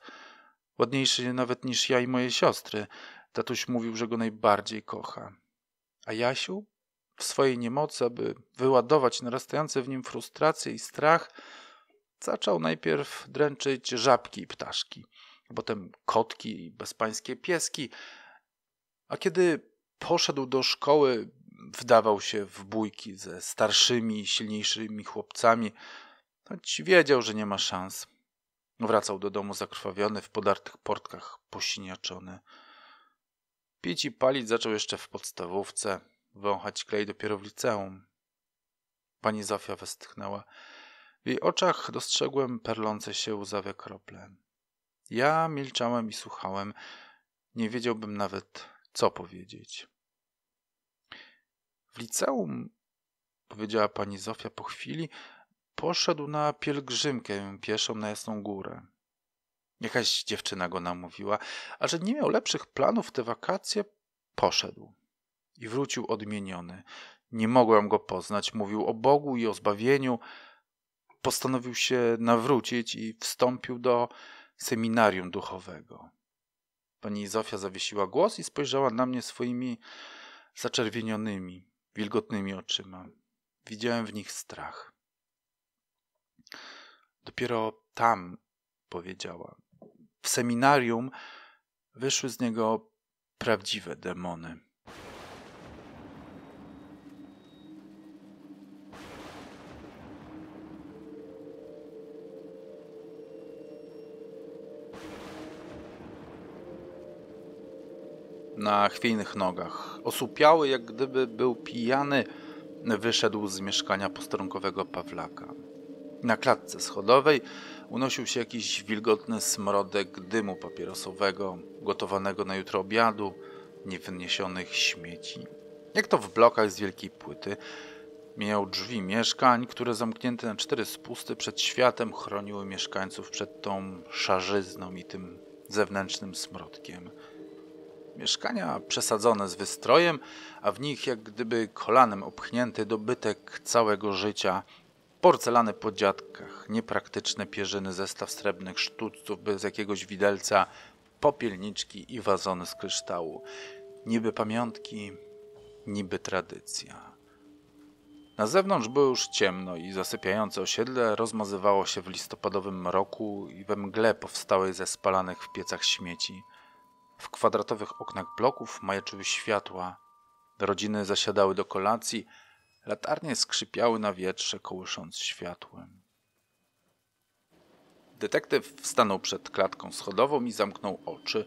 Ładniejszy nawet niż ja i moje siostry. Tatuś mówił, że go najbardziej kocha. A Jasiu? swojej niemocy, aby wyładować narastające w nim frustrację i strach, zaczął najpierw dręczyć żabki i ptaszki, potem kotki i bezpańskie pieski. A kiedy poszedł do szkoły, wdawał się w bójki ze starszymi, silniejszymi chłopcami, choć wiedział, że nie ma szans. Wracał do domu zakrwawiony, w podartych portkach posiniaczony. Pić i palić zaczął jeszcze w podstawówce wąchać klej dopiero w liceum. Pani Zofia westchnęła. W jej oczach dostrzegłem perlące się łzawe krople. Ja milczałem i słuchałem. Nie wiedziałbym nawet, co powiedzieć. W liceum, powiedziała pani Zofia po chwili, poszedł na pielgrzymkę pieszą na Jasną Górę. Jakaś dziewczyna go namówiła, a że nie miał lepszych planów te wakacje, poszedł i wrócił odmieniony. Nie mogłem go poznać, mówił o Bogu i o zbawieniu. Postanowił się nawrócić i wstąpił do seminarium duchowego. Pani Zofia zawiesiła głos i spojrzała na mnie swoimi zaczerwienionymi, wilgotnymi oczyma. Widziałem w nich strach. Dopiero tam, powiedziała, w seminarium wyszły z niego prawdziwe demony. na chwiejnych nogach. Osupiały, jak gdyby był pijany, wyszedł z mieszkania posterunkowego Pawlaka. Na klatce schodowej unosił się jakiś wilgotny smrodek dymu papierosowego, gotowanego na jutro obiadu, niewyniesionych śmieci. Jak to w blokach z wielkiej płyty, Miał drzwi mieszkań, które zamknięte na cztery spusty przed światem chroniły mieszkańców przed tą szarzyzną i tym zewnętrznym smrodkiem. Mieszkania przesadzone z wystrojem, a w nich jak gdyby kolanem opchnięty dobytek całego życia. Porcelany po dziadkach, niepraktyczne pierzyny, zestaw srebrnych sztuczców bez jakiegoś widelca, popielniczki i wazony z kryształu. Niby pamiątki, niby tradycja. Na zewnątrz było już ciemno i zasypiające osiedle rozmazywało się w listopadowym mroku i we mgle powstałej ze spalanych w piecach śmieci. W kwadratowych oknach bloków majaczyły światła. Rodziny zasiadały do kolacji, latarnie skrzypiały na wietrze, kołysząc światłem. Detektyw stanął przed klatką schodową i zamknął oczy.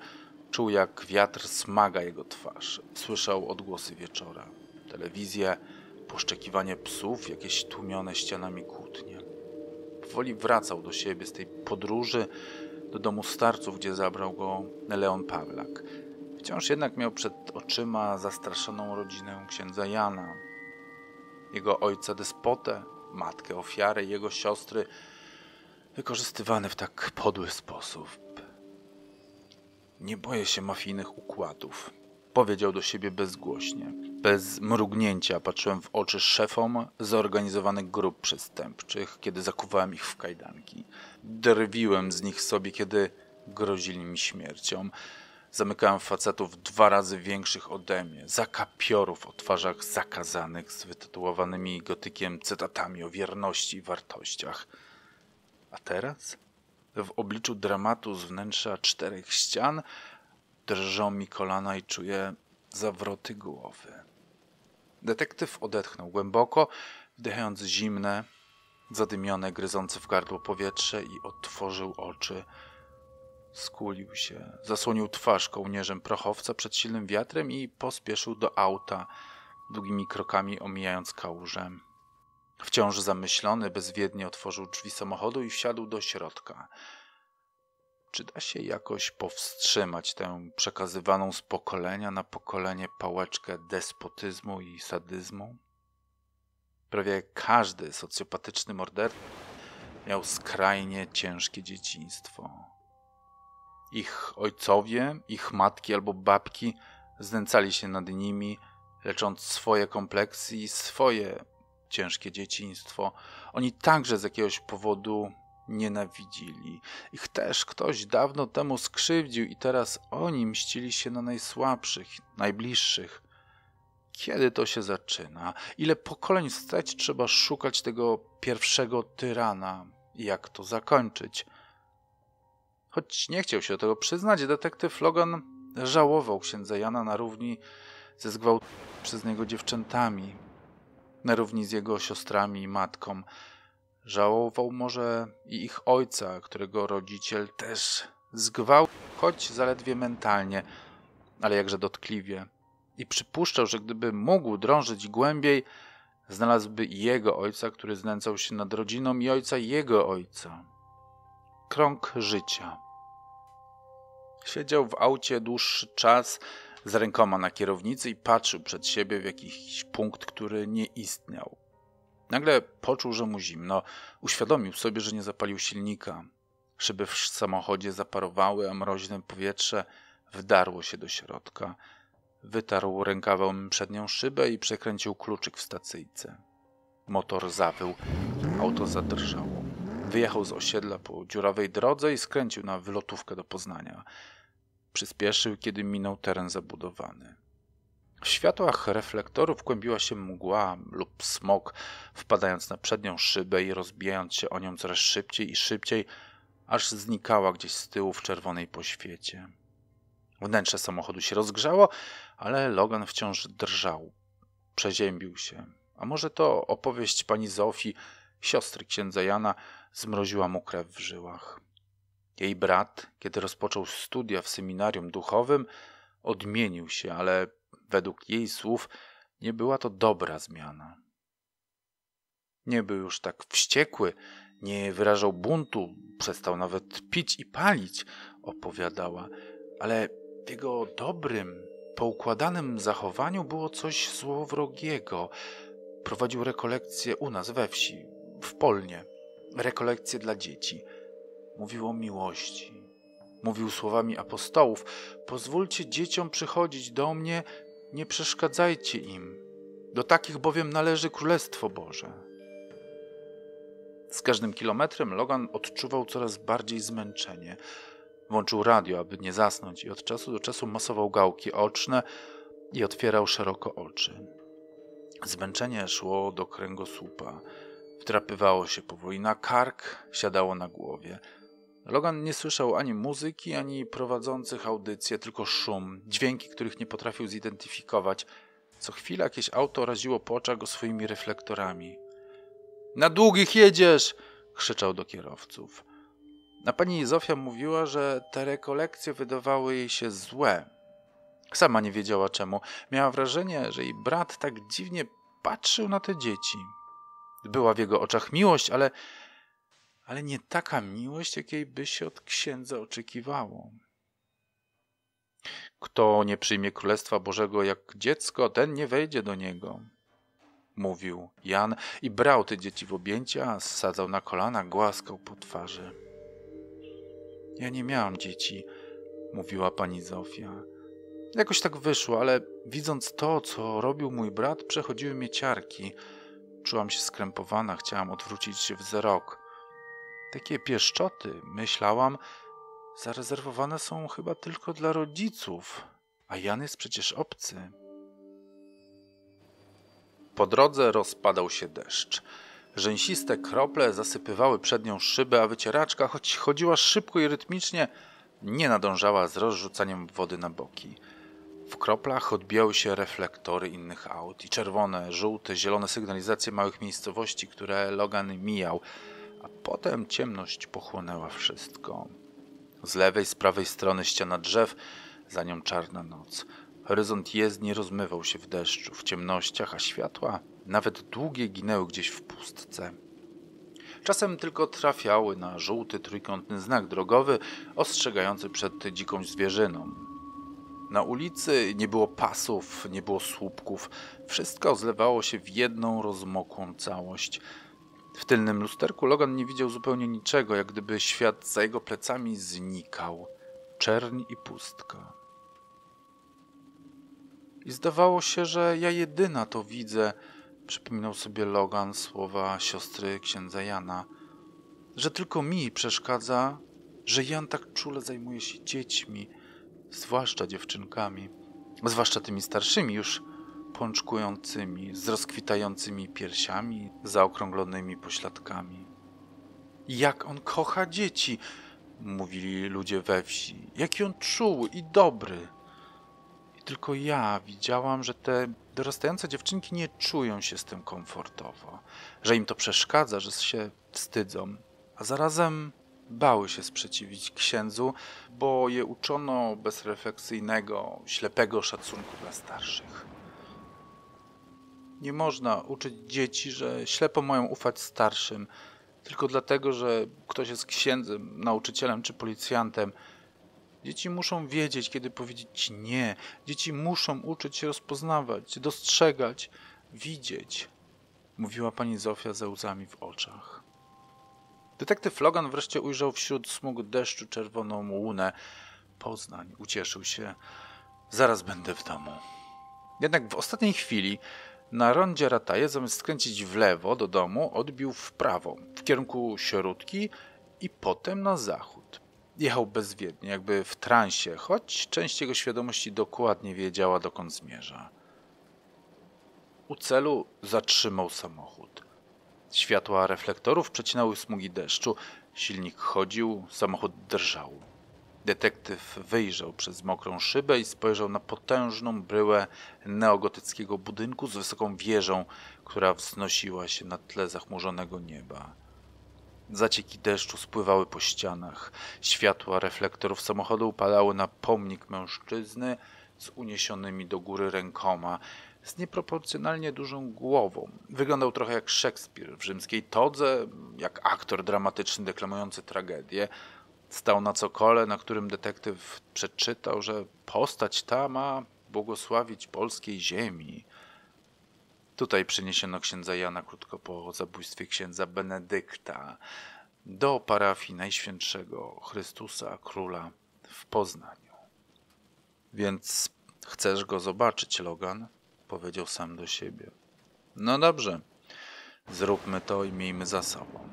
Czuł, jak wiatr smaga jego twarz. Słyszał odgłosy wieczora, telewizję, poszczekiwanie psów, jakieś tłumione ścianami kłótnie. Powoli wracał do siebie z tej podróży, do domu starców, gdzie zabrał go Leon Pawlak. Wciąż jednak miał przed oczyma zastraszoną rodzinę księdza Jana, jego ojca despotę, matkę ofiarę, jego siostry, wykorzystywane w tak podły sposób. Nie boję się mafijnych układów, powiedział do siebie bezgłośnie. Bez mrugnięcia patrzyłem w oczy szefom zorganizowanych grup przestępczych, kiedy zakuwałem ich w kajdanki. Drwiłem z nich sobie, kiedy grozili mi śmiercią. Zamykałem facetów dwa razy większych ode mnie, zakapiorów o twarzach zakazanych z wytytułowanymi gotykiem cytatami o wierności i wartościach. A teraz? W obliczu dramatu z wnętrza czterech ścian drżą mi kolana i czuję zawroty głowy. Detektyw odetchnął głęboko, wdychając zimne, zadymione, gryzące w gardło powietrze i otworzył oczy. Skulił się, zasłonił twarz kołnierzem prochowca przed silnym wiatrem i pospieszył do auta, długimi krokami omijając kałużę. Wciąż zamyślony, bezwiednie otworzył drzwi samochodu i wsiadł do środka. Czy da się jakoś powstrzymać tę przekazywaną z pokolenia na pokolenie pałeczkę despotyzmu i sadyzmu? Prawie każdy socjopatyczny morderca miał skrajnie ciężkie dzieciństwo. Ich ojcowie, ich matki albo babki znęcali się nad nimi, lecząc swoje kompleksy i swoje ciężkie dzieciństwo. Oni także z jakiegoś powodu nienawidzili. Ich też ktoś dawno temu skrzywdził i teraz oni mścili się na najsłabszych, najbliższych. Kiedy to się zaczyna? Ile pokoleń wstać trzeba szukać tego pierwszego tyrana? Jak to zakończyć? Choć nie chciał się do tego przyznać, detektyw Logan żałował księdza Jana na równi ze zgwałconymi przez niego dziewczętami, na równi z jego siostrami i matką. Żałował może i ich ojca, którego rodziciel też zgwałcił, choć zaledwie mentalnie, ale jakże dotkliwie. I przypuszczał, że gdyby mógł drążyć głębiej, znalazłby i jego ojca, który znęcał się nad rodziną, i ojca jego ojca. Krąg życia. Siedział w aucie dłuższy czas z rękoma na kierownicy i patrzył przed siebie w jakiś punkt, który nie istniał. Nagle poczuł, że mu zimno. Uświadomił sobie, że nie zapalił silnika. Szyby w samochodzie zaparowały, a mroźne powietrze wdarło się do środka. Wytarł rękawem przednią szybę i przekręcił kluczyk w stacyjce. Motor zawył, auto zadrżało. Wyjechał z osiedla po dziurawej drodze i skręcił na wylotówkę do Poznania. Przyspieszył, kiedy minął teren zabudowany. W światłach reflektorów kłębiła się mgła lub smog, wpadając na przednią szybę i rozbijając się o nią coraz szybciej i szybciej, aż znikała gdzieś z tyłu w czerwonej poświecie. Wnętrze samochodu się rozgrzało, ale Logan wciąż drżał. Przeziębił się. A może to opowieść pani Zofii, siostry księdza Jana, zmroziła mu krew w żyłach. Jej brat, kiedy rozpoczął studia w seminarium duchowym, odmienił się, ale według jej słów nie była to dobra zmiana. Nie był już tak wściekły, nie wyrażał buntu, przestał nawet pić i palić, opowiadała, ale w jego dobrym, poukładanym zachowaniu było coś złowrogiego. Prowadził rekolekcje u nas we wsi, w Polnie, rekolekcje dla dzieci. Mówił o miłości. Mówił słowami apostołów: Pozwólcie dzieciom przychodzić do mnie, nie przeszkadzajcie im, do takich bowiem należy Królestwo Boże. Z każdym kilometrem Logan odczuwał coraz bardziej zmęczenie. Włączył radio, aby nie zasnąć, i od czasu do czasu masował gałki oczne i otwierał szeroko oczy. Zmęczenie szło do kręgosłupa, wdrapywało się powoli na kark, siadało na głowie. Logan nie słyszał ani muzyki, ani prowadzących audycje, tylko szum, dźwięki, których nie potrafił zidentyfikować. Co chwila jakieś auto raziło po oczach go swoimi reflektorami. Na długich jedziesz! krzyczał do kierowców. A pani Zofia mówiła, że te rekolekcje wydawały jej się złe. Sama nie wiedziała czemu. Miała wrażenie, że jej brat tak dziwnie patrzył na te dzieci. Była w jego oczach miłość, ale ale nie taka miłość, jakiej by się od księdza oczekiwało. Kto nie przyjmie Królestwa Bożego jak dziecko, ten nie wejdzie do niego. Mówił Jan i brał te dzieci w objęcia, sadzał na kolana, głaskał po twarzy. Ja nie miałam dzieci, mówiła pani Zofia. Jakoś tak wyszło, ale widząc to, co robił mój brat, przechodziły mnie ciarki. Czułam się skrępowana, chciałam odwrócić się wzrok. Takie pieszczoty, myślałam, zarezerwowane są chyba tylko dla rodziców, a Jan jest przecież obcy. Po drodze rozpadał się deszcz. Rzęsiste krople zasypywały przednią szybę, a wycieraczka, choć chodziła szybko i rytmicznie, nie nadążała z rozrzucaniem wody na boki. W kroplach odbijały się reflektory innych aut i czerwone, żółte, zielone sygnalizacje małych miejscowości, które Logan mijał a potem ciemność pochłonęła wszystko. Z lewej, z prawej strony ściana drzew, za nią czarna noc. Horyzont jezdni rozmywał się w deszczu, w ciemnościach, a światła, nawet długie, ginęły gdzieś w pustce. Czasem tylko trafiały na żółty trójkątny znak drogowy ostrzegający przed dziką zwierzyną. Na ulicy nie było pasów, nie było słupków, wszystko zlewało się w jedną rozmokłą całość – w tylnym lusterku Logan nie widział zupełnie niczego, jak gdyby świat za jego plecami znikał. Czerń i pustka. I zdawało się, że ja jedyna to widzę, przypominał sobie Logan słowa siostry księdza Jana, że tylko mi przeszkadza, że Jan tak czule zajmuje się dziećmi, zwłaszcza dziewczynkami, zwłaszcza tymi starszymi już pączkującymi, z rozkwitającymi piersiami, zaokrąglonymi pośladkami. Jak on kocha dzieci, mówili ludzie we wsi. Jaki on czuły i dobry. I tylko ja widziałam, że te dorastające dziewczynki nie czują się z tym komfortowo, że im to przeszkadza, że się wstydzą, a zarazem bały się sprzeciwić księdzu, bo je uczono bezrefleksyjnego, ślepego szacunku dla starszych. Nie można uczyć dzieci, że ślepo mają ufać starszym, tylko dlatego, że ktoś jest księdzem, nauczycielem czy policjantem. Dzieci muszą wiedzieć, kiedy powiedzieć nie. Dzieci muszą uczyć się rozpoznawać, dostrzegać, widzieć, mówiła pani Zofia ze łzami w oczach. Detektyw Logan wreszcie ujrzał wśród smugu deszczu czerwoną łunę. Poznań ucieszył się. Zaraz będę w domu. Jednak w ostatniej chwili na rondzie Rataje zamiast skręcić w lewo do domu, odbił w prawo, w kierunku środki i potem na zachód. Jechał bezwiednie, jakby w transie, choć część jego świadomości dokładnie wiedziała, dokąd zmierza. U celu zatrzymał samochód. Światła reflektorów przecinały smugi deszczu. Silnik chodził, samochód drżał. Detektyw wyjrzał przez mokrą szybę i spojrzał na potężną bryłę neogotyckiego budynku z wysoką wieżą, która wznosiła się na tle zachmurzonego nieba. Zacieki deszczu spływały po ścianach. Światła reflektorów samochodu upadały na pomnik mężczyzny z uniesionymi do góry rękoma, z nieproporcjonalnie dużą głową. Wyglądał trochę jak Szekspir w rzymskiej todze, jak aktor dramatyczny deklamujący tragedię stał na cokole, na którym detektyw przeczytał, że postać ta ma błogosławić polskiej ziemi. Tutaj przeniesiono księdza Jana krótko po zabójstwie księdza Benedykta do parafii Najświętszego Chrystusa Króla w Poznaniu. Więc chcesz go zobaczyć, Logan? Powiedział sam do siebie. No dobrze, zróbmy to i miejmy za sobą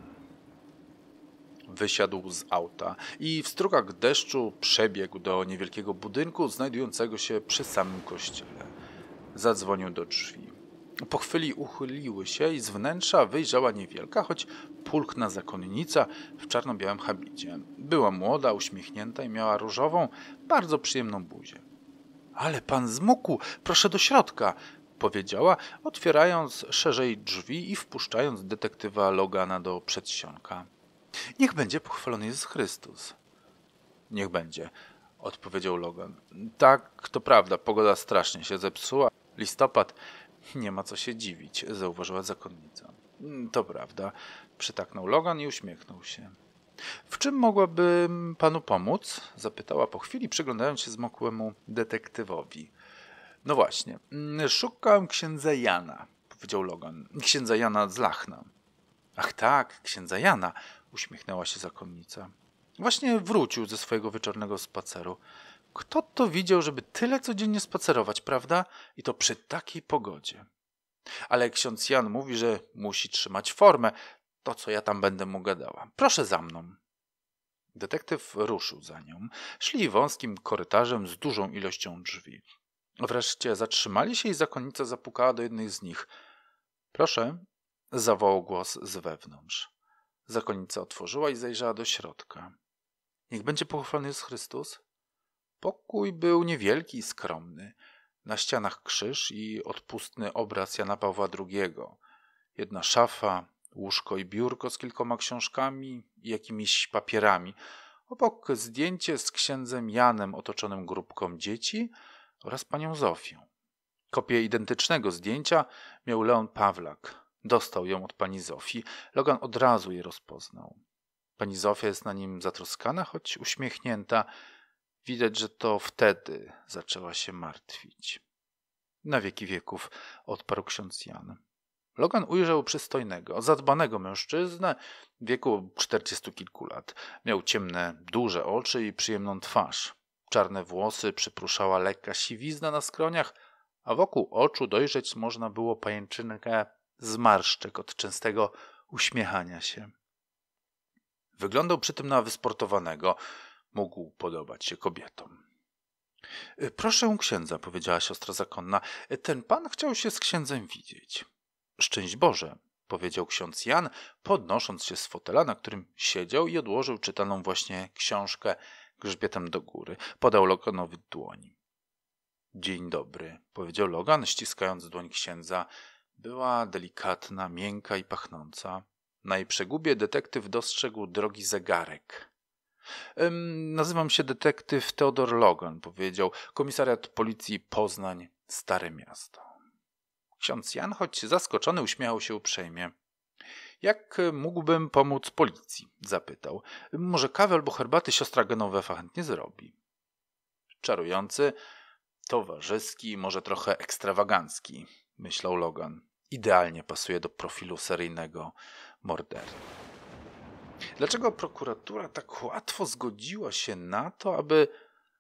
wysiadł z auta i w strugach deszczu przebiegł do niewielkiego budynku znajdującego się przy samym kościele. Zadzwonił do drzwi. Po chwili uchyliły się i z wnętrza wyjrzała niewielka, choć pulchna zakonnica w czarno-białym habicie. Była młoda, uśmiechnięta i miała różową, bardzo przyjemną buzię. Ale pan zmógł, proszę do środka, powiedziała, otwierając szerzej drzwi i wpuszczając detektywa Logana do przedsionka. Niech będzie pochwalony Jezus Chrystus. Niech będzie, odpowiedział Logan. Tak, to prawda, pogoda strasznie się zepsuła. Listopad, nie ma co się dziwić, zauważyła zakonnica. Mm, to prawda, przytaknął Logan i uśmiechnął się. W czym mogłabym panu pomóc? zapytała po chwili, przyglądając się zmokłemu detektywowi. No właśnie, mm, szukam księdza Jana, powiedział Logan. Księdza Jana z Lachna. Ach tak, księdza Jana, uśmiechnęła się zakonnica. Właśnie wrócił ze swojego wieczornego spaceru. Kto to widział, żeby tyle codziennie spacerować, prawda? I to przy takiej pogodzie. Ale ksiądz Jan mówi, że musi trzymać formę. To, co ja tam będę mu gadała. Proszę za mną. Detektyw ruszył za nią. Szli wąskim korytarzem z dużą ilością drzwi. Wreszcie zatrzymali się i zakonnica zapukała do jednej z nich. Proszę, zawołał głos z wewnątrz. Zakonnica otworzyła i zajrzała do środka. Niech będzie pochwalony jest Chrystus. Pokój był niewielki i skromny. Na ścianach krzyż i odpustny obraz Jana Pawła II. Jedna szafa, łóżko i biurko z kilkoma książkami i jakimiś papierami. Obok zdjęcie z księdzem Janem otoczonym grupką dzieci oraz panią Zofią. Kopię identycznego zdjęcia miał Leon Pawlak, Dostał ją od pani Zofii. Logan od razu je rozpoznał. Pani Zofia jest na nim zatroskana, choć uśmiechnięta. Widać, że to wtedy zaczęła się martwić. Na wieki wieków odparł ksiądz Jan. Logan ujrzał przystojnego, zadbanego mężczyznę w wieku czterdziestu kilku lat. Miał ciemne, duże oczy i przyjemną twarz. Czarne włosy przypruszała lekka siwizna na skroniach, a wokół oczu dojrzeć można było pajęczynkę zmarszczek od częstego uśmiechania się. Wyglądał przy tym na wysportowanego, mógł podobać się kobietom. E, proszę księdza, powiedziała siostra zakonna, e, ten pan chciał się z księdzem widzieć. Szczęść Boże, powiedział ksiądz Jan, podnosząc się z fotela, na którym siedział i odłożył czytaną właśnie książkę grzbietem do góry. Podał Loganowi dłoń. Dzień dobry, powiedział Logan, ściskając dłoń księdza była delikatna, miękka i pachnąca. Na jej przegubie detektyw dostrzegł drogi zegarek. Ym, nazywam się detektyw Teodor Logan, powiedział komisariat policji Poznań, Stare Miasto. Ksiądz Jan, choć zaskoczony, uśmiechał się uprzejmie. Jak mógłbym pomóc policji? zapytał. Może kawę albo herbaty siostra Genowefa chętnie zrobi. Czarujący, towarzyski, może trochę ekstrawagancki, myślał Logan idealnie pasuje do profilu seryjnego mordercy. Dlaczego prokuratura tak łatwo zgodziła się na to, aby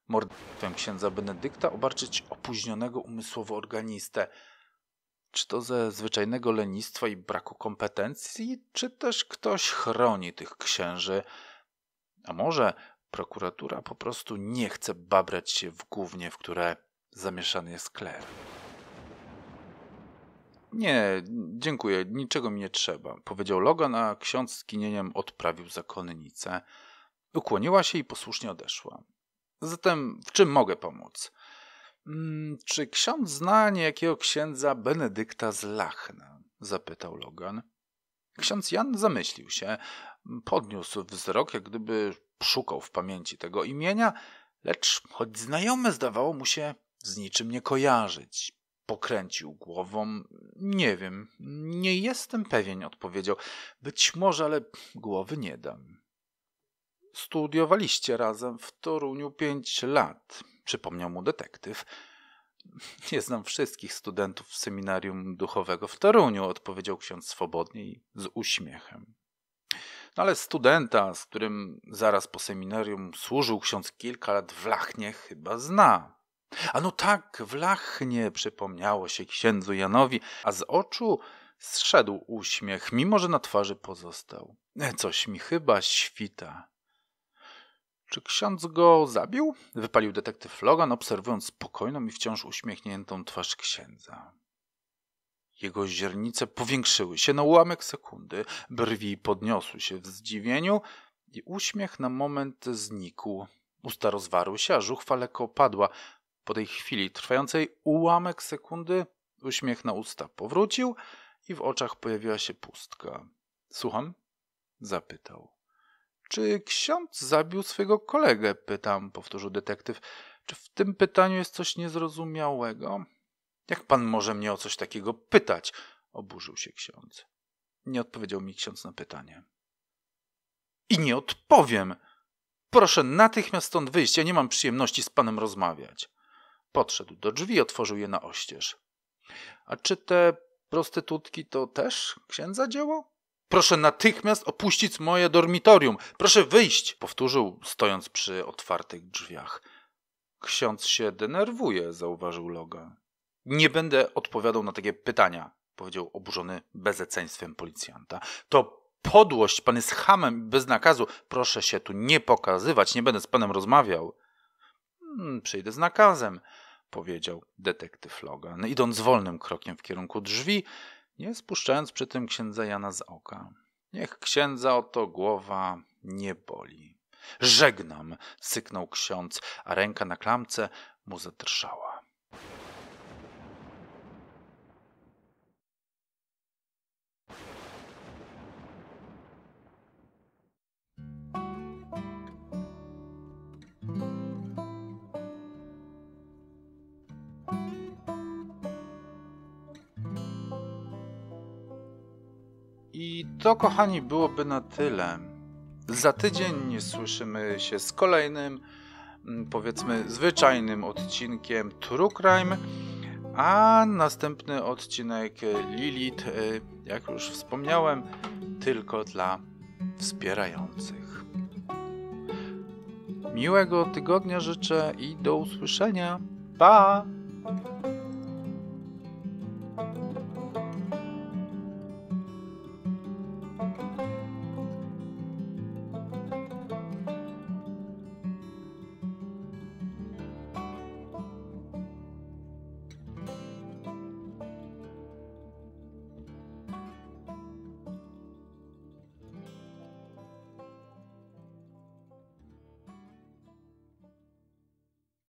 morderstwem księdza Benedykta obarczyć opóźnionego umysłowo organistę? Czy to ze zwyczajnego lenistwa i braku kompetencji, czy też ktoś chroni tych księży? A może prokuratura po prostu nie chce babrać się w głównie, w które zamieszany jest kler? Nie, dziękuję, niczego mi nie trzeba, powiedział Logan, a ksiądz z kinieniem odprawił zakonnicę. Ukłoniła się i posłusznie odeszła. Zatem w czym mogę pomóc? Mm, czy ksiądz zna niejakiego księdza Benedykta z Lachna? zapytał Logan. Ksiądz Jan zamyślił się, podniósł wzrok, jak gdyby szukał w pamięci tego imienia, lecz choć znajome zdawało mu się z niczym nie kojarzyć. Pokręcił głową. Nie wiem, nie jestem pewien, odpowiedział. Być może, ale głowy nie dam. Studiowaliście razem w Toruniu pięć lat, przypomniał mu detektyw. Nie znam wszystkich studentów w seminarium duchowego w Toruniu, odpowiedział ksiądz swobodnie i z uśmiechem. No ale studenta, z którym zaraz po seminarium służył ksiądz kilka lat w Lachnie, chyba zna. Ano tak, wlachnie przypomniało się księdzu Janowi, a z oczu zszedł uśmiech, mimo że na twarzy pozostał. E, coś mi chyba świta. Czy ksiądz go zabił? Wypalił detektyw Logan, obserwując spokojną i wciąż uśmiechniętą twarz księdza. Jego źrenice powiększyły się na ułamek sekundy, brwi podniosły się w zdziwieniu i uśmiech na moment znikł. Usta rozwarły się, a żuchwa lekko opadła. Po tej chwili, trwającej ułamek sekundy, uśmiech na usta powrócił i w oczach pojawiła się pustka. Słucham? zapytał. Czy ksiądz zabił swojego kolegę? pytam, powtórzył detektyw. Czy w tym pytaniu jest coś niezrozumiałego? Jak pan może mnie o coś takiego pytać? oburzył się ksiądz. Nie odpowiedział mi ksiądz na pytanie. I nie odpowiem! Proszę natychmiast stąd wyjść, ja nie mam przyjemności z panem rozmawiać. Podszedł do drzwi, otworzył je na oścież. A czy te prostytutki to też księdza dzieło? Proszę natychmiast opuścić moje dormitorium. Proszę wyjść, powtórzył, stojąc przy otwartych drzwiach. Ksiądz się denerwuje, zauważył Logan. Nie będę odpowiadał na takie pytania, powiedział oburzony bezeceństwem policjanta. To podłość, pan jest hamem bez nakazu. Proszę się tu nie pokazywać, nie będę z panem rozmawiał. Hmm, przyjdę z nakazem powiedział detektyw Logan, idąc wolnym krokiem w kierunku drzwi, nie spuszczając przy tym księdza Jana z oka. Niech księdza oto głowa nie boli. Żegnam, syknął ksiądz, a ręka na klamce mu zatrzała. I to, kochani, byłoby na tyle. Za tydzień słyszymy się z kolejnym, mm, powiedzmy, zwyczajnym odcinkiem True Crime, a następny odcinek Lilith, y, jak już wspomniałem, tylko dla wspierających. Miłego tygodnia życzę i do usłyszenia. Pa!